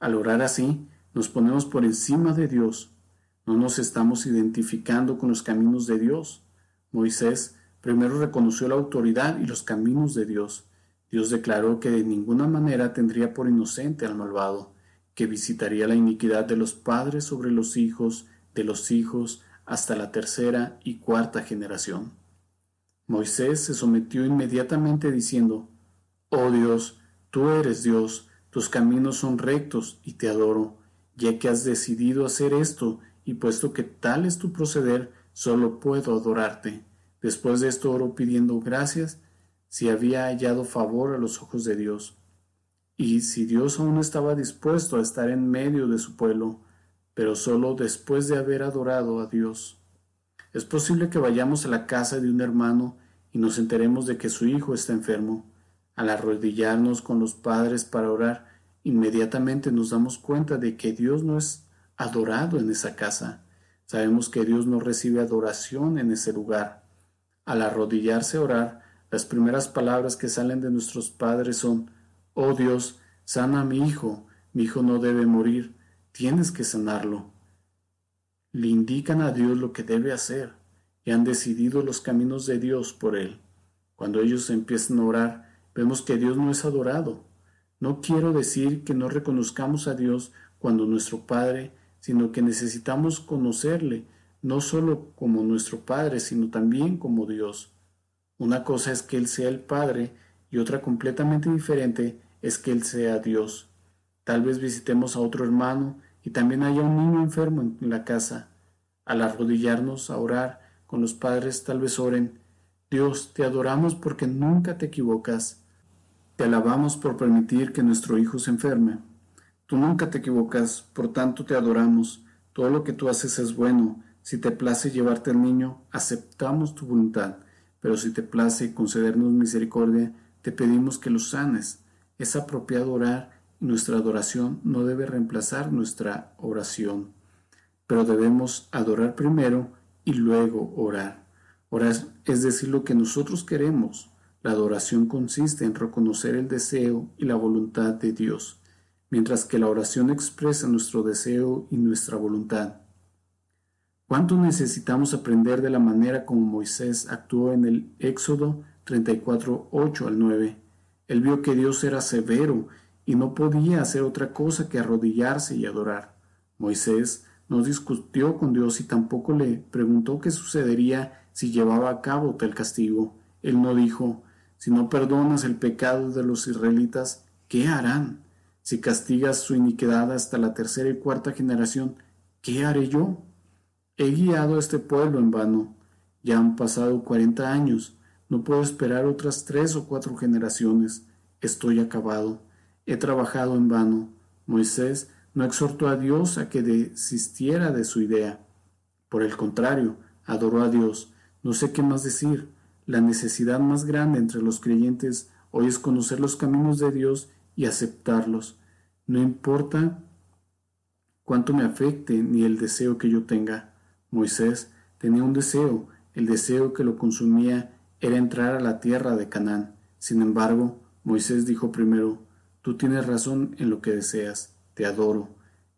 Al orar así, nos ponemos por encima de Dios. No nos estamos identificando con los caminos de Dios. Moisés primero reconoció la autoridad y los caminos de Dios. Dios declaró que de ninguna manera tendría por inocente al malvado, que visitaría la iniquidad de los padres sobre los hijos de los hijos hasta la tercera y cuarta generación. Moisés se sometió inmediatamente diciendo, Oh Dios, tú eres Dios, tus caminos son rectos y te adoro, ya que has decidido hacer esto y puesto que tal es tu proceder, solo puedo adorarte. Después de esto oro pidiendo gracias si había hallado favor a los ojos de Dios. Y si Dios aún estaba dispuesto a estar en medio de su pueblo, pero solo después de haber adorado a Dios. Es posible que vayamos a la casa de un hermano y nos enteremos de que su hijo está enfermo. Al arrodillarnos con los padres para orar, inmediatamente nos damos cuenta de que Dios no es adorado en esa casa. Sabemos que Dios no recibe adoración en ese lugar. Al arrodillarse a orar, las primeras palabras que salen de nuestros padres son, Oh Dios, sana a mi hijo, mi hijo no debe morir, tienes que sanarlo. Le indican a Dios lo que debe hacer y han decidido los caminos de Dios por él. Cuando ellos empiezan a orar, vemos que Dios no es adorado. No quiero decir que no reconozcamos a Dios cuando nuestro Padre, sino que necesitamos conocerle, no solo como nuestro Padre, sino también como Dios. Una cosa es que Él sea el Padre y otra completamente diferente es que Él sea Dios. Tal vez visitemos a otro hermano y también haya un niño enfermo en la casa. Al arrodillarnos a orar con los padres, tal vez oren, Dios, te adoramos porque nunca te equivocas. Te alabamos por permitir que nuestro hijo se enferme. Tú nunca te equivocas, por tanto te adoramos. Todo lo que tú haces es bueno. Si te place llevarte al niño, aceptamos tu voluntad. Pero si te place concedernos misericordia, te pedimos que lo sanes. Es apropiado orar nuestra adoración no debe reemplazar nuestra oración, pero debemos adorar primero y luego orar. Orar es decir lo que nosotros queremos. La adoración consiste en reconocer el deseo y la voluntad de Dios, mientras que la oración expresa nuestro deseo y nuestra voluntad. ¿Cuánto necesitamos aprender de la manera como Moisés actuó en el Éxodo 34, 8 al 9? Él vio que Dios era severo y no podía hacer otra cosa que arrodillarse y adorar. Moisés no discutió con Dios y tampoco le preguntó qué sucedería si llevaba a cabo tal castigo. Él no dijo, si no perdonas el pecado de los israelitas, ¿qué harán? Si castigas su iniquidad hasta la tercera y cuarta generación, ¿qué haré yo? He guiado a este pueblo en vano. Ya han pasado cuarenta años. No puedo esperar otras tres o cuatro generaciones. Estoy acabado. He trabajado en vano. Moisés no exhortó a Dios a que desistiera de su idea. Por el contrario, adoró a Dios. No sé qué más decir. La necesidad más grande entre los creyentes hoy es conocer los caminos de Dios y aceptarlos. No importa cuánto me afecte ni el deseo que yo tenga. Moisés tenía un deseo, el deseo que lo consumía era entrar a la tierra de Canaán. Sin embargo, Moisés dijo primero, Tú tienes razón en lo que deseas. Te adoro.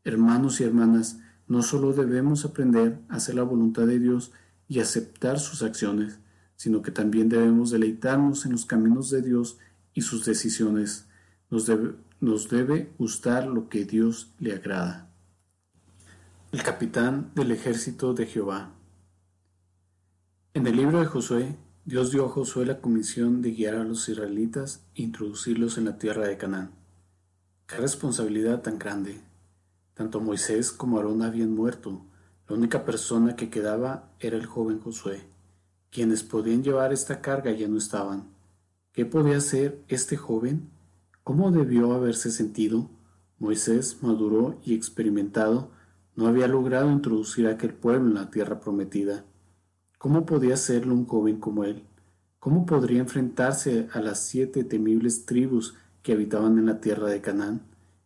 Hermanos y hermanas, no solo debemos aprender a hacer la voluntad de Dios y aceptar sus acciones, sino que también debemos deleitarnos en los caminos de Dios y sus decisiones. Nos debe, nos debe gustar lo que Dios le agrada. El capitán del ejército de Jehová. En el libro de Josué Dios dio a Josué la comisión de guiar a los israelitas e introducirlos en la tierra de Canaán. Qué responsabilidad tan grande. Tanto Moisés como Aarón habían muerto. La única persona que quedaba era el joven Josué. Quienes podían llevar esta carga ya no estaban. ¿Qué podía hacer este joven? ¿Cómo debió haberse sentido? Moisés, maduro y experimentado, no había logrado introducir a aquel pueblo en la tierra prometida. ¿Cómo podía hacerlo un joven como él? ¿Cómo podría enfrentarse a las siete temibles tribus que habitaban en la tierra de Canaán?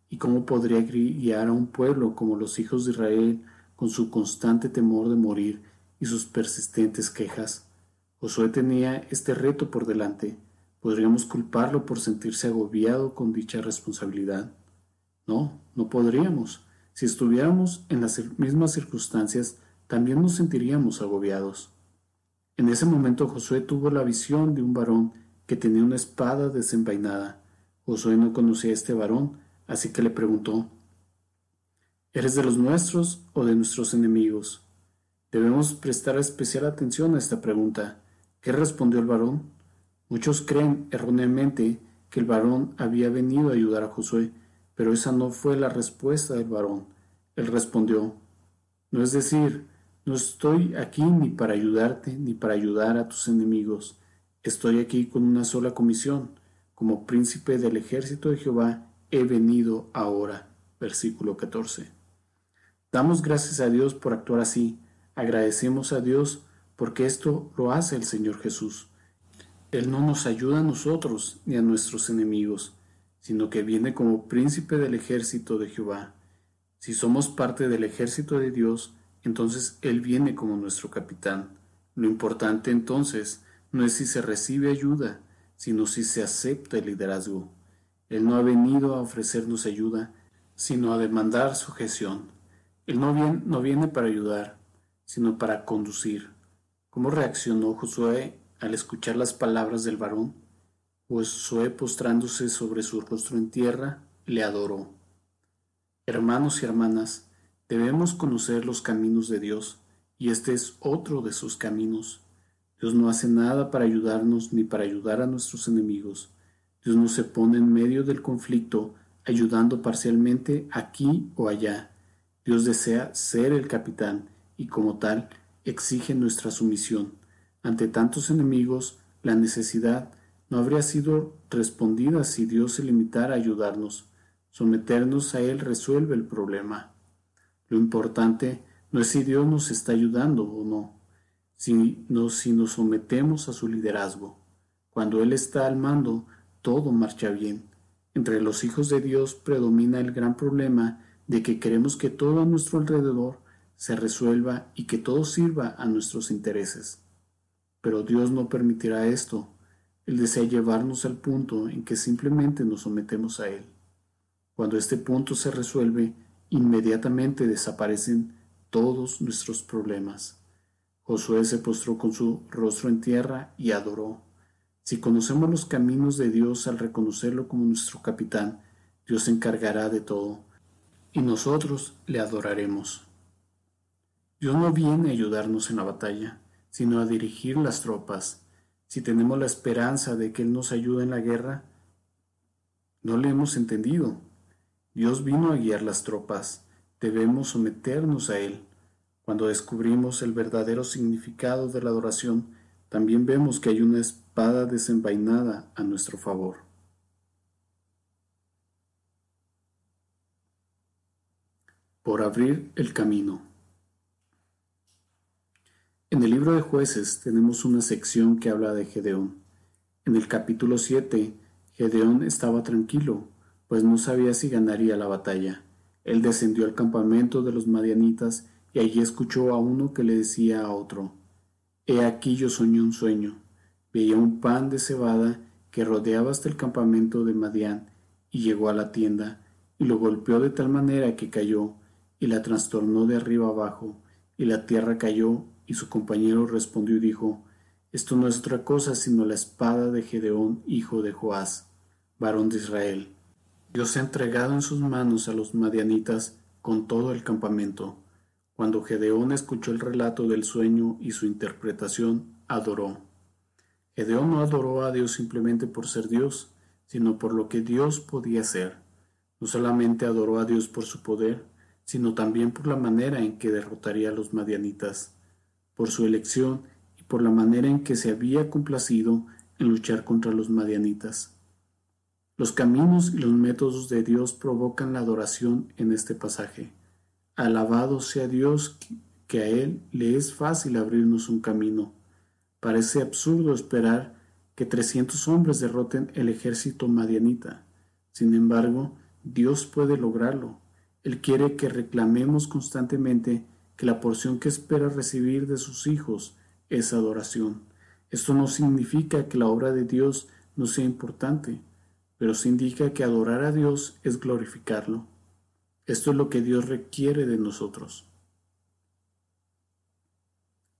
¿Y cómo podría guiar a un pueblo como los hijos de Israel con su constante temor de morir y sus persistentes quejas? Josué tenía este reto por delante. ¿Podríamos culparlo por sentirse agobiado con dicha responsabilidad? No, no podríamos. Si estuviéramos en las mismas circunstancias, también nos sentiríamos agobiados. En ese momento Josué tuvo la visión de un varón que tenía una espada desenvainada. Josué no conocía a este varón, así que le preguntó, ¿Eres de los nuestros o de nuestros enemigos? Debemos prestar especial atención a esta pregunta. ¿Qué respondió el varón? Muchos creen erróneamente que el varón había venido a ayudar a Josué, pero esa no fue la respuesta del varón. Él respondió, no es decir, no estoy aquí ni para ayudarte ni para ayudar a tus enemigos. Estoy aquí con una sola comisión. Como príncipe del ejército de Jehová he venido ahora. Versículo 14. Damos gracias a Dios por actuar así. Agradecemos a Dios porque esto lo hace el Señor Jesús. Él no nos ayuda a nosotros ni a nuestros enemigos, sino que viene como príncipe del ejército de Jehová. Si somos parte del ejército de Dios, entonces Él viene como nuestro capitán. Lo importante entonces no es si se recibe ayuda, sino si se acepta el liderazgo. Él no ha venido a ofrecernos ayuda, sino a demandar sujeción. Él no viene, no viene para ayudar, sino para conducir. ¿Cómo reaccionó Josué al escuchar las palabras del varón? Pues Josué postrándose sobre su rostro en tierra, le adoró. Hermanos y hermanas, Debemos conocer los caminos de Dios, y este es otro de sus caminos. Dios no hace nada para ayudarnos ni para ayudar a nuestros enemigos. Dios no se pone en medio del conflicto ayudando parcialmente aquí o allá. Dios desea ser el capitán y como tal exige nuestra sumisión. Ante tantos enemigos, la necesidad no habría sido respondida si Dios se limitara a ayudarnos. Someternos a Él resuelve el problema. Lo importante no es si Dios nos está ayudando o no, sino si nos sometemos a su liderazgo. Cuando Él está al mando, todo marcha bien. Entre los hijos de Dios predomina el gran problema de que queremos que todo a nuestro alrededor se resuelva y que todo sirva a nuestros intereses. Pero Dios no permitirá esto. Él desea llevarnos al punto en que simplemente nos sometemos a Él. Cuando este punto se resuelve, inmediatamente desaparecen todos nuestros problemas. Josué se postró con su rostro en tierra y adoró. Si conocemos los caminos de Dios al reconocerlo como nuestro capitán, Dios se encargará de todo, y nosotros le adoraremos. Dios no viene a ayudarnos en la batalla, sino a dirigir las tropas. Si tenemos la esperanza de que Él nos ayude en la guerra, no le hemos entendido, Dios vino a guiar las tropas, debemos someternos a Él. Cuando descubrimos el verdadero significado de la adoración, también vemos que hay una espada desenvainada a nuestro favor. Por abrir el camino. En el libro de jueces tenemos una sección que habla de Gedeón. En el capítulo 7, Gedeón estaba tranquilo, pues no sabía si ganaría la batalla. Él descendió al campamento de los madianitas y allí escuchó a uno que le decía a otro, He aquí yo soñé un sueño. Veía un pan de cebada que rodeaba hasta el campamento de Madián y llegó a la tienda y lo golpeó de tal manera que cayó y la trastornó de arriba abajo y la tierra cayó y su compañero respondió y dijo, Esto no es otra cosa sino la espada de Gedeón, hijo de Joás, varón de Israel. Dios ha entregado en sus manos a los madianitas con todo el campamento. Cuando Gedeón escuchó el relato del sueño y su interpretación, adoró. Gedeón no adoró a Dios simplemente por ser Dios, sino por lo que Dios podía ser. No solamente adoró a Dios por su poder, sino también por la manera en que derrotaría a los madianitas, por su elección y por la manera en que se había complacido en luchar contra los madianitas. Los caminos y los métodos de Dios provocan la adoración en este pasaje. Alabado sea Dios que a Él le es fácil abrirnos un camino. Parece absurdo esperar que 300 hombres derroten el ejército madianita. Sin embargo, Dios puede lograrlo. Él quiere que reclamemos constantemente que la porción que espera recibir de sus hijos es adoración. Esto no significa que la obra de Dios no sea importante pero se indica que adorar a Dios es glorificarlo. Esto es lo que Dios requiere de nosotros.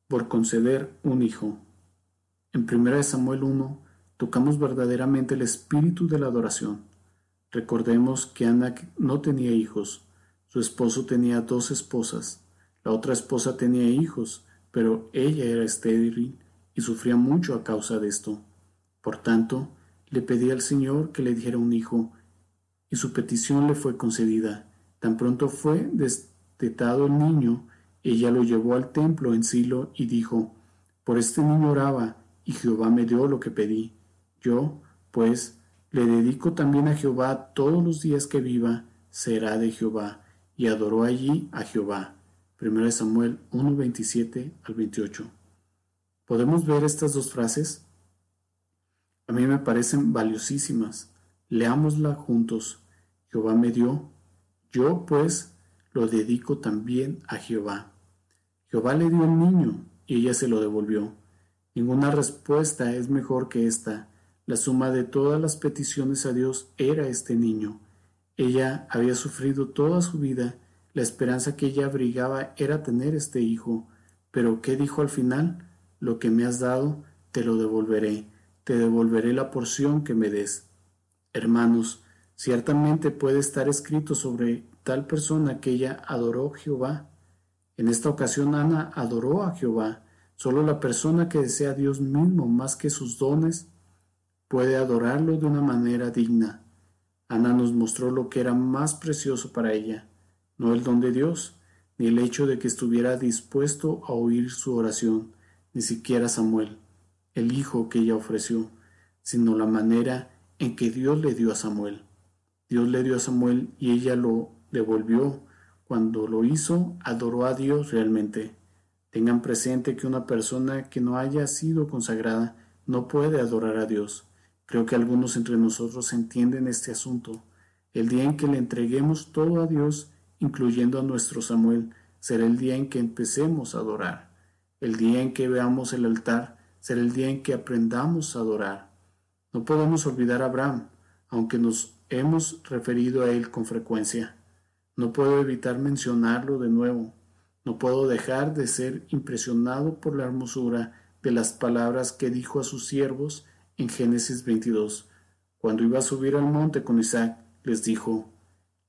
Por conceder un hijo. En 1 Samuel 1 tocamos verdaderamente el espíritu de la adoración. Recordemos que Ana no tenía hijos, su esposo tenía dos esposas, la otra esposa tenía hijos, pero ella era estéril y sufría mucho a causa de esto. Por tanto, le pedí al Señor que le diera un hijo, y su petición le fue concedida. Tan pronto fue destetado el niño, ella lo llevó al templo en Silo y dijo, Por este niño oraba, y Jehová me dio lo que pedí. Yo, pues, le dedico también a Jehová todos los días que viva, será de Jehová. Y adoró allí a Jehová. 1 Samuel 127 al 28. Podemos ver estas dos frases a mí me parecen valiosísimas. Leámosla juntos. Jehová me dio, yo pues lo dedico también a Jehová. Jehová le dio el niño y ella se lo devolvió. Ninguna respuesta es mejor que esta. La suma de todas las peticiones a Dios era este niño. Ella había sufrido toda su vida, la esperanza que ella abrigaba era tener este hijo. Pero ¿qué dijo al final? Lo que me has dado, te lo devolveré te devolveré la porción que me des. Hermanos, ciertamente puede estar escrito sobre tal persona que ella adoró Jehová. En esta ocasión Ana adoró a Jehová. Solo la persona que desea a Dios mismo más que sus dones puede adorarlo de una manera digna. Ana nos mostró lo que era más precioso para ella, no el don de Dios, ni el hecho de que estuviera dispuesto a oír su oración, ni siquiera Samuel el hijo que ella ofreció, sino la manera en que Dios le dio a Samuel. Dios le dio a Samuel y ella lo devolvió. Cuando lo hizo, adoró a Dios realmente. Tengan presente que una persona que no haya sido consagrada no puede adorar a Dios. Creo que algunos entre nosotros entienden este asunto. El día en que le entreguemos todo a Dios, incluyendo a nuestro Samuel, será el día en que empecemos a adorar. El día en que veamos el altar, será el día en que aprendamos a adorar. No podemos olvidar a Abraham, aunque nos hemos referido a él con frecuencia. No puedo evitar mencionarlo de nuevo. No puedo dejar de ser impresionado por la hermosura de las palabras que dijo a sus siervos en Génesis 22. Cuando iba a subir al monte con Isaac, les dijo,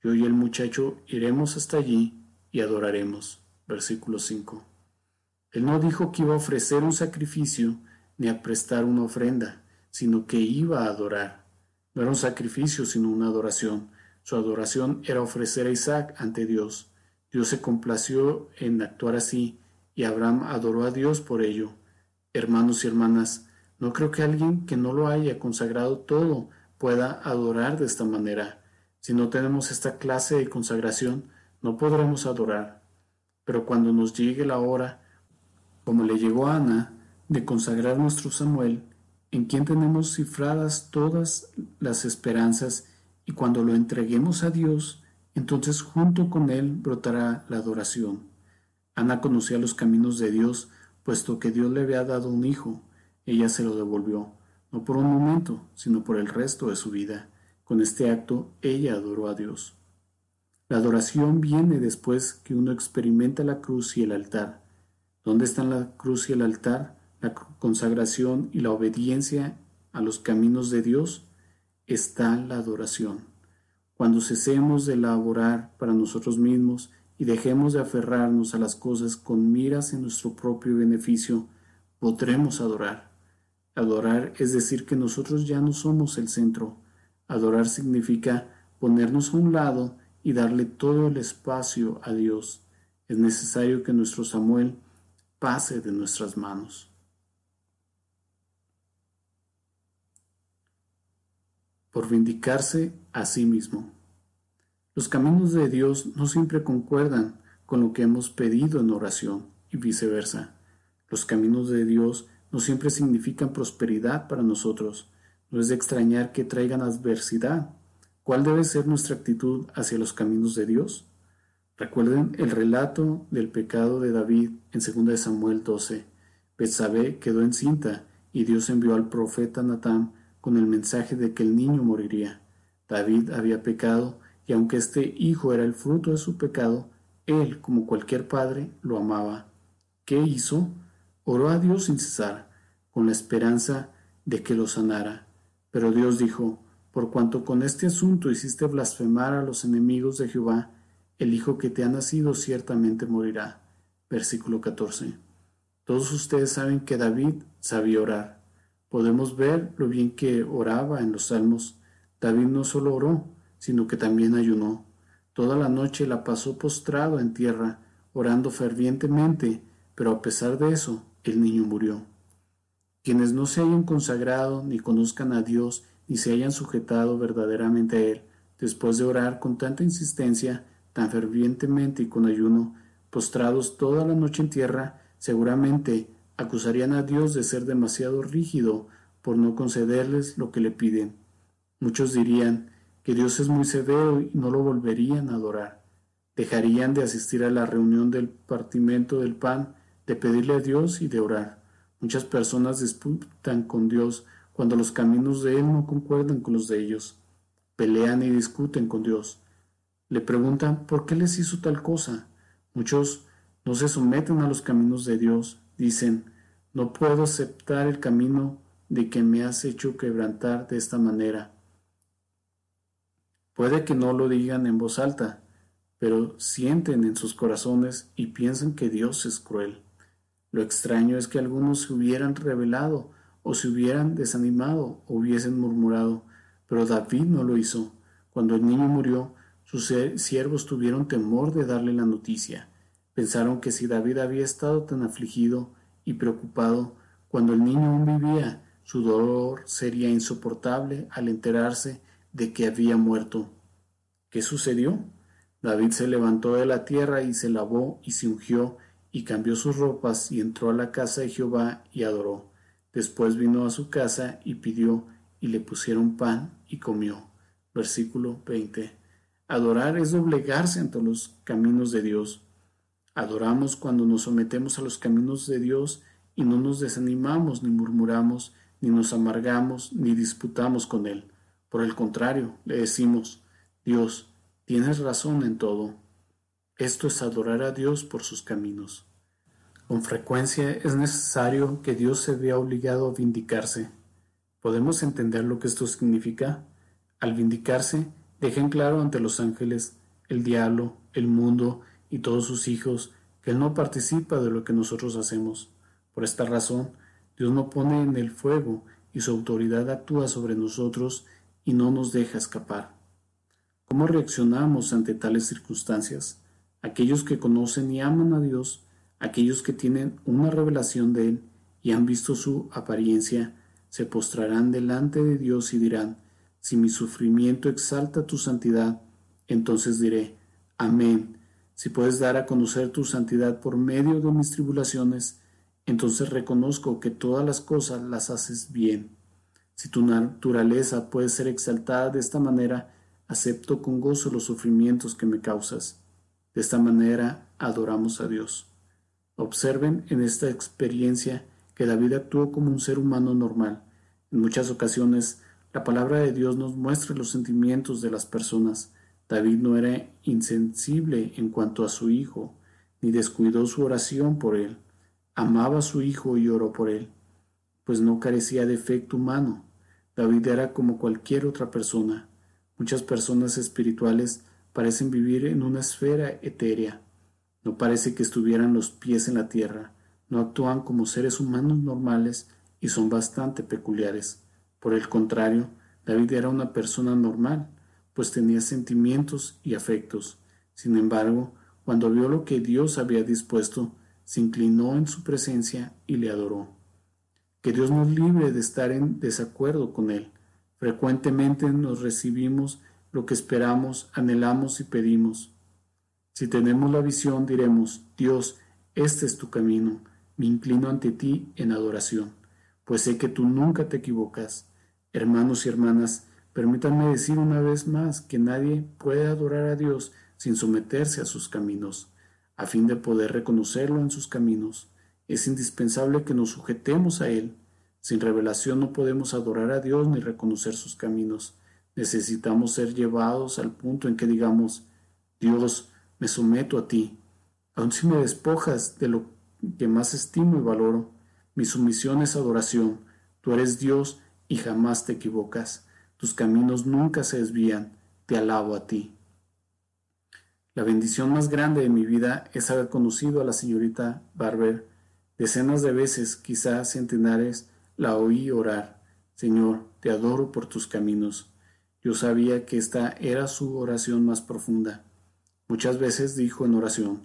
Yo y el muchacho iremos hasta allí y adoraremos. Versículo 5. Él no dijo que iba a ofrecer un sacrificio ni a prestar una ofrenda, sino que iba a adorar. No era un sacrificio, sino una adoración. Su adoración era ofrecer a Isaac ante Dios. Dios se complació en actuar así, y Abraham adoró a Dios por ello. Hermanos y hermanas, no creo que alguien que no lo haya consagrado todo pueda adorar de esta manera. Si no tenemos esta clase de consagración, no podremos adorar. Pero cuando nos llegue la hora, como le llegó a Ana, de consagrar nuestro Samuel, en quien tenemos cifradas todas las esperanzas, y cuando lo entreguemos a Dios, entonces junto con él brotará la adoración. Ana conocía los caminos de Dios, puesto que Dios le había dado un hijo, ella se lo devolvió, no por un momento, sino por el resto de su vida. Con este acto ella adoró a Dios. La adoración viene después que uno experimenta la cruz y el altar. ¿Dónde están la cruz y el altar, la consagración y la obediencia a los caminos de Dios? Está la adoración. Cuando cesemos de laborar para nosotros mismos y dejemos de aferrarnos a las cosas con miras en nuestro propio beneficio, podremos adorar. Adorar es decir que nosotros ya no somos el centro. Adorar significa ponernos a un lado y darle todo el espacio a Dios. Es necesario que nuestro Samuel pase de nuestras manos. Por vindicarse a sí mismo. Los caminos de Dios no siempre concuerdan con lo que hemos pedido en oración y viceversa. Los caminos de Dios no siempre significan prosperidad para nosotros. No es de extrañar que traigan adversidad. ¿Cuál debe ser nuestra actitud hacia los caminos de Dios? Recuerden el relato del pecado de David en 2 de Samuel 12. Betsabé quedó encinta y Dios envió al profeta Natán con el mensaje de que el niño moriría. David había pecado y aunque este hijo era el fruto de su pecado, él, como cualquier padre, lo amaba. ¿Qué hizo? Oró a Dios sin cesar, con la esperanza de que lo sanara. Pero Dios dijo, por cuanto con este asunto hiciste blasfemar a los enemigos de Jehová, el Hijo que te ha nacido ciertamente morirá. Versículo 14. Todos ustedes saben que David sabía orar. Podemos ver lo bien que oraba en los salmos. David no solo oró, sino que también ayunó. Toda la noche la pasó postrado en tierra, orando fervientemente, pero a pesar de eso, el niño murió. Quienes no se hayan consagrado, ni conozcan a Dios, ni se hayan sujetado verdaderamente a Él, después de orar con tanta insistencia, tan fervientemente y con ayuno, postrados toda la noche en tierra, seguramente acusarían a Dios de ser demasiado rígido por no concederles lo que le piden. Muchos dirían que Dios es muy severo y no lo volverían a adorar. Dejarían de asistir a la reunión del partimento del pan, de pedirle a Dios y de orar. Muchas personas disputan con Dios cuando los caminos de Él no concuerdan con los de ellos. Pelean y discuten con Dios le preguntan por qué les hizo tal cosa. Muchos no se someten a los caminos de Dios. Dicen, no puedo aceptar el camino de que me has hecho quebrantar de esta manera. Puede que no lo digan en voz alta, pero sienten en sus corazones y piensan que Dios es cruel. Lo extraño es que algunos se hubieran revelado o se hubieran desanimado o hubiesen murmurado, pero David no lo hizo. Cuando el niño murió, sus eh, siervos tuvieron temor de darle la noticia. Pensaron que si David había estado tan afligido y preocupado cuando el niño aún vivía, su dolor sería insoportable al enterarse de que había muerto. ¿Qué sucedió? David se levantó de la tierra y se lavó y se ungió y cambió sus ropas y entró a la casa de Jehová y adoró. Después vino a su casa y pidió y le pusieron pan y comió. Versículo 20. Adorar es doblegarse ante los caminos de Dios. Adoramos cuando nos sometemos a los caminos de Dios y no nos desanimamos, ni murmuramos, ni nos amargamos, ni disputamos con Él. Por el contrario, le decimos, Dios, tienes razón en todo. Esto es adorar a Dios por sus caminos. Con frecuencia es necesario que Dios se vea obligado a vindicarse. ¿Podemos entender lo que esto significa? Al vindicarse, Dejen claro ante los ángeles, el diablo, el mundo y todos sus hijos que Él no participa de lo que nosotros hacemos. Por esta razón, Dios no pone en el fuego y su autoridad actúa sobre nosotros y no nos deja escapar. ¿Cómo reaccionamos ante tales circunstancias? Aquellos que conocen y aman a Dios, aquellos que tienen una revelación de Él y han visto su apariencia, se postrarán delante de Dios y dirán, si mi sufrimiento exalta tu santidad, entonces diré, amén. Si puedes dar a conocer tu santidad por medio de mis tribulaciones, entonces reconozco que todas las cosas las haces bien. Si tu naturaleza puede ser exaltada de esta manera, acepto con gozo los sufrimientos que me causas. De esta manera adoramos a Dios. Observen en esta experiencia que David actuó como un ser humano normal. En muchas ocasiones la palabra de Dios nos muestra los sentimientos de las personas. David no era insensible en cuanto a su hijo, ni descuidó su oración por él. Amaba a su hijo y oró por él, pues no carecía de efecto humano. David era como cualquier otra persona. Muchas personas espirituales parecen vivir en una esfera etérea. No parece que estuvieran los pies en la tierra. No actúan como seres humanos normales y son bastante peculiares. Por el contrario, David era una persona normal, pues tenía sentimientos y afectos. Sin embargo, cuando vio lo que Dios había dispuesto, se inclinó en su presencia y le adoró. Que Dios nos libre de estar en desacuerdo con Él. Frecuentemente nos recibimos lo que esperamos, anhelamos y pedimos. Si tenemos la visión, diremos, Dios, este es tu camino, me inclino ante ti en adoración, pues sé que tú nunca te equivocas. Hermanos y hermanas, permítanme decir una vez más que nadie puede adorar a Dios sin someterse a sus caminos, a fin de poder reconocerlo en sus caminos. Es indispensable que nos sujetemos a Él. Sin revelación no podemos adorar a Dios ni reconocer sus caminos. Necesitamos ser llevados al punto en que digamos, Dios, me someto a ti. Aun si me despojas de lo que más estimo y valoro, mi sumisión es adoración. Tú eres Dios y jamás te equivocas, tus caminos nunca se desvían, te alabo a ti. La bendición más grande de mi vida es haber conocido a la señorita Barber. Decenas de veces, quizás centenares, la oí orar. Señor, te adoro por tus caminos. Yo sabía que esta era su oración más profunda. Muchas veces dijo en oración,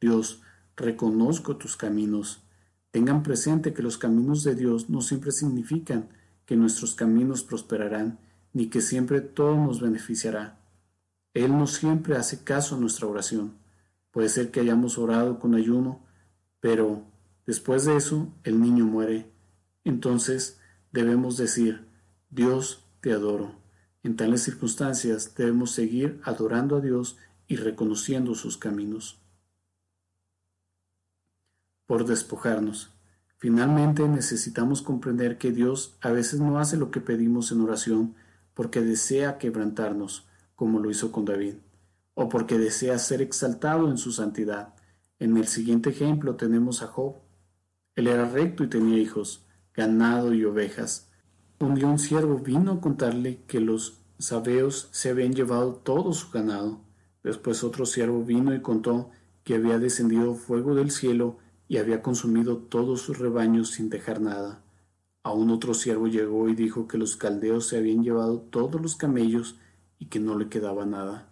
Dios, reconozco tus caminos. Tengan presente que los caminos de Dios no siempre significan que nuestros caminos prosperarán, ni que siempre todo nos beneficiará. Él no siempre hace caso a nuestra oración. Puede ser que hayamos orado con ayuno, pero después de eso el niño muere. Entonces debemos decir, Dios te adoro. En tales circunstancias debemos seguir adorando a Dios y reconociendo sus caminos. Por despojarnos. Finalmente, necesitamos comprender que Dios a veces no hace lo que pedimos en oración porque desea quebrantarnos, como lo hizo con David, o porque desea ser exaltado en su santidad. En el siguiente ejemplo tenemos a Job. Él era recto y tenía hijos, ganado y ovejas. Un día un siervo vino a contarle que los sabeos se habían llevado todo su ganado. Después otro siervo vino y contó que había descendido fuego del cielo y había consumido todos sus rebaños sin dejar nada. Aún otro siervo llegó y dijo que los caldeos se habían llevado todos los camellos y que no le quedaba nada.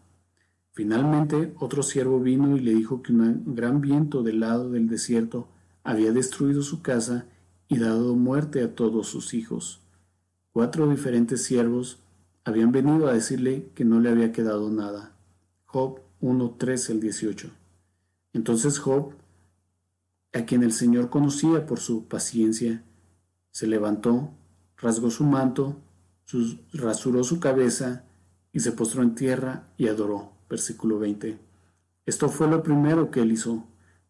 Finalmente otro siervo vino y le dijo que un gran viento del lado del desierto había destruido su casa y dado muerte a todos sus hijos. Cuatro diferentes siervos habían venido a decirle que no le había quedado nada. Job 1.3 18. Entonces Job a quien el Señor conocía por su paciencia, se levantó, rasgó su manto, rasuró su cabeza y se postró en tierra y adoró. Versículo 20. Esto fue lo primero que él hizo.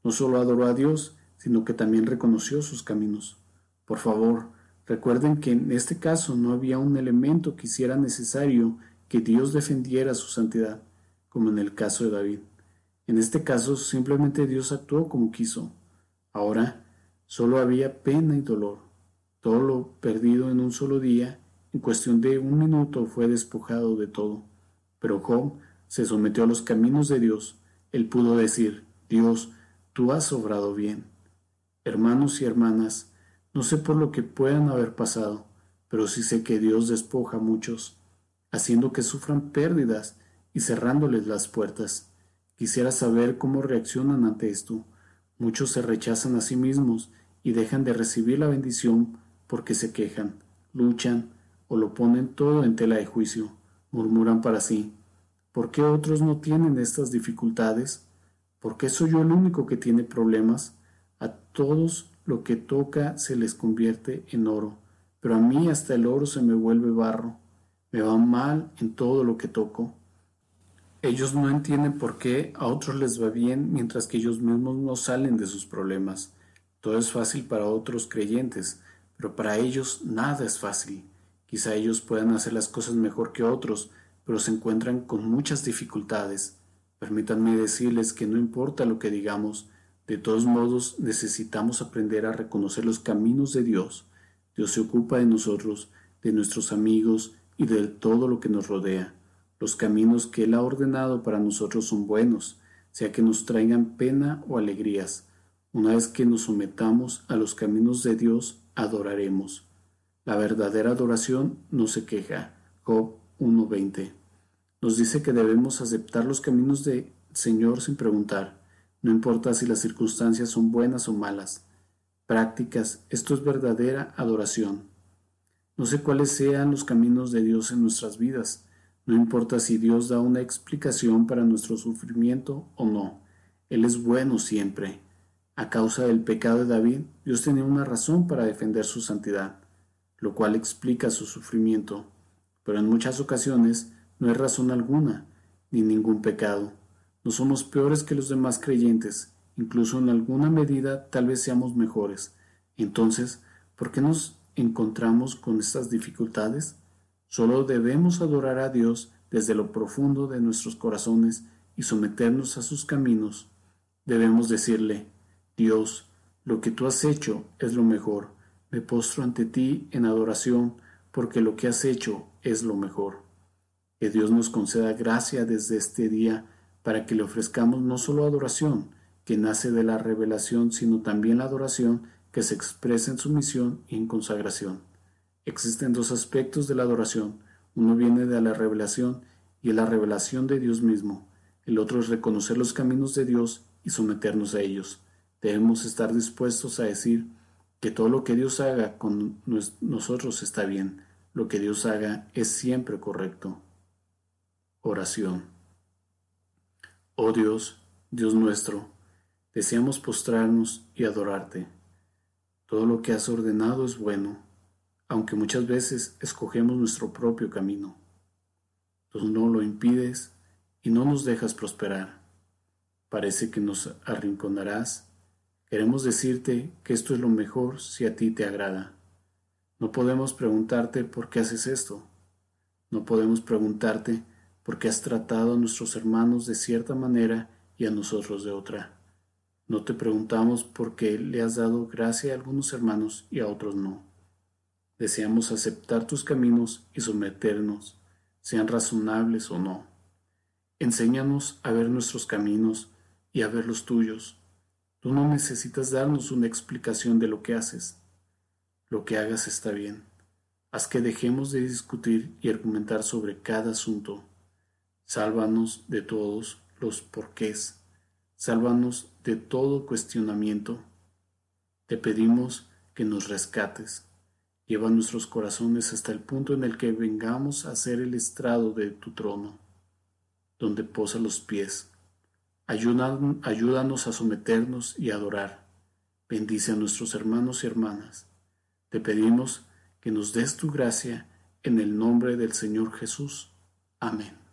No solo adoró a Dios, sino que también reconoció sus caminos. Por favor, recuerden que en este caso no había un elemento que hiciera necesario que Dios defendiera su santidad, como en el caso de David. En este caso simplemente Dios actuó como quiso Ahora solo había pena y dolor. Todo lo perdido en un solo día, en cuestión de un minuto, fue despojado de todo. Pero Job se sometió a los caminos de Dios. Él pudo decir, Dios, tú has obrado bien. Hermanos y hermanas, no sé por lo que puedan haber pasado, pero sí sé que Dios despoja a muchos, haciendo que sufran pérdidas y cerrándoles las puertas. Quisiera saber cómo reaccionan ante esto. Muchos se rechazan a sí mismos y dejan de recibir la bendición porque se quejan, luchan o lo ponen todo en tela de juicio. Murmuran para sí, ¿por qué otros no tienen estas dificultades? ¿Por qué soy yo el único que tiene problemas? A todos lo que toca se les convierte en oro, pero a mí hasta el oro se me vuelve barro. Me va mal en todo lo que toco. Ellos no entienden por qué a otros les va bien mientras que ellos mismos no salen de sus problemas. Todo es fácil para otros creyentes, pero para ellos nada es fácil. Quizá ellos puedan hacer las cosas mejor que otros, pero se encuentran con muchas dificultades. Permítanme decirles que no importa lo que digamos, de todos modos necesitamos aprender a reconocer los caminos de Dios. Dios se ocupa de nosotros, de nuestros amigos y de todo lo que nos rodea. Los caminos que Él ha ordenado para nosotros son buenos, sea que nos traigan pena o alegrías. Una vez que nos sometamos a los caminos de Dios, adoraremos. La verdadera adoración no se queja. Job 1.20. Nos dice que debemos aceptar los caminos del Señor sin preguntar, no importa si las circunstancias son buenas o malas. Prácticas, esto es verdadera adoración. No sé cuáles sean los caminos de Dios en nuestras vidas, no importa si Dios da una explicación para nuestro sufrimiento o no, Él es bueno siempre. A causa del pecado de David, Dios tenía una razón para defender su santidad, lo cual explica su sufrimiento, pero en muchas ocasiones no hay razón alguna, ni ningún pecado. No somos peores que los demás creyentes, incluso en alguna medida tal vez seamos mejores. Entonces, ¿por qué nos encontramos con estas dificultades? Solo debemos adorar a Dios desde lo profundo de nuestros corazones y someternos a sus caminos. Debemos decirle, Dios, lo que tú has hecho es lo mejor. Me postro ante ti en adoración porque lo que has hecho es lo mejor. Que Dios nos conceda gracia desde este día para que le ofrezcamos no solo adoración, que nace de la revelación, sino también la adoración que se expresa en sumisión y en consagración. Existen dos aspectos de la adoración. Uno viene de la revelación y la revelación de Dios mismo. El otro es reconocer los caminos de Dios y someternos a ellos. Debemos estar dispuestos a decir que todo lo que Dios haga con nosotros está bien. Lo que Dios haga es siempre correcto. Oración. Oh Dios, Dios nuestro, deseamos postrarnos y adorarte. Todo lo que has ordenado es bueno aunque muchas veces escogemos nuestro propio camino. Tú no lo impides y no nos dejas prosperar. Parece que nos arrinconarás. Queremos decirte que esto es lo mejor si a ti te agrada. No podemos preguntarte por qué haces esto. No podemos preguntarte por qué has tratado a nuestros hermanos de cierta manera y a nosotros de otra. No te preguntamos por qué le has dado gracia a algunos hermanos y a otros no. Deseamos aceptar tus caminos y someternos, sean razonables o no. Enséñanos a ver nuestros caminos y a ver los tuyos. Tú no necesitas darnos una explicación de lo que haces. Lo que hagas está bien. Haz que dejemos de discutir y argumentar sobre cada asunto. Sálvanos de todos los porqués. Sálvanos de todo cuestionamiento. Te pedimos que nos rescates. Lleva nuestros corazones hasta el punto en el que vengamos a ser el estrado de tu trono, donde posa los pies. ayúdanos a someternos y adorar. Bendice a nuestros hermanos y hermanas. Te pedimos que nos des tu gracia en el nombre del Señor Jesús. Amén.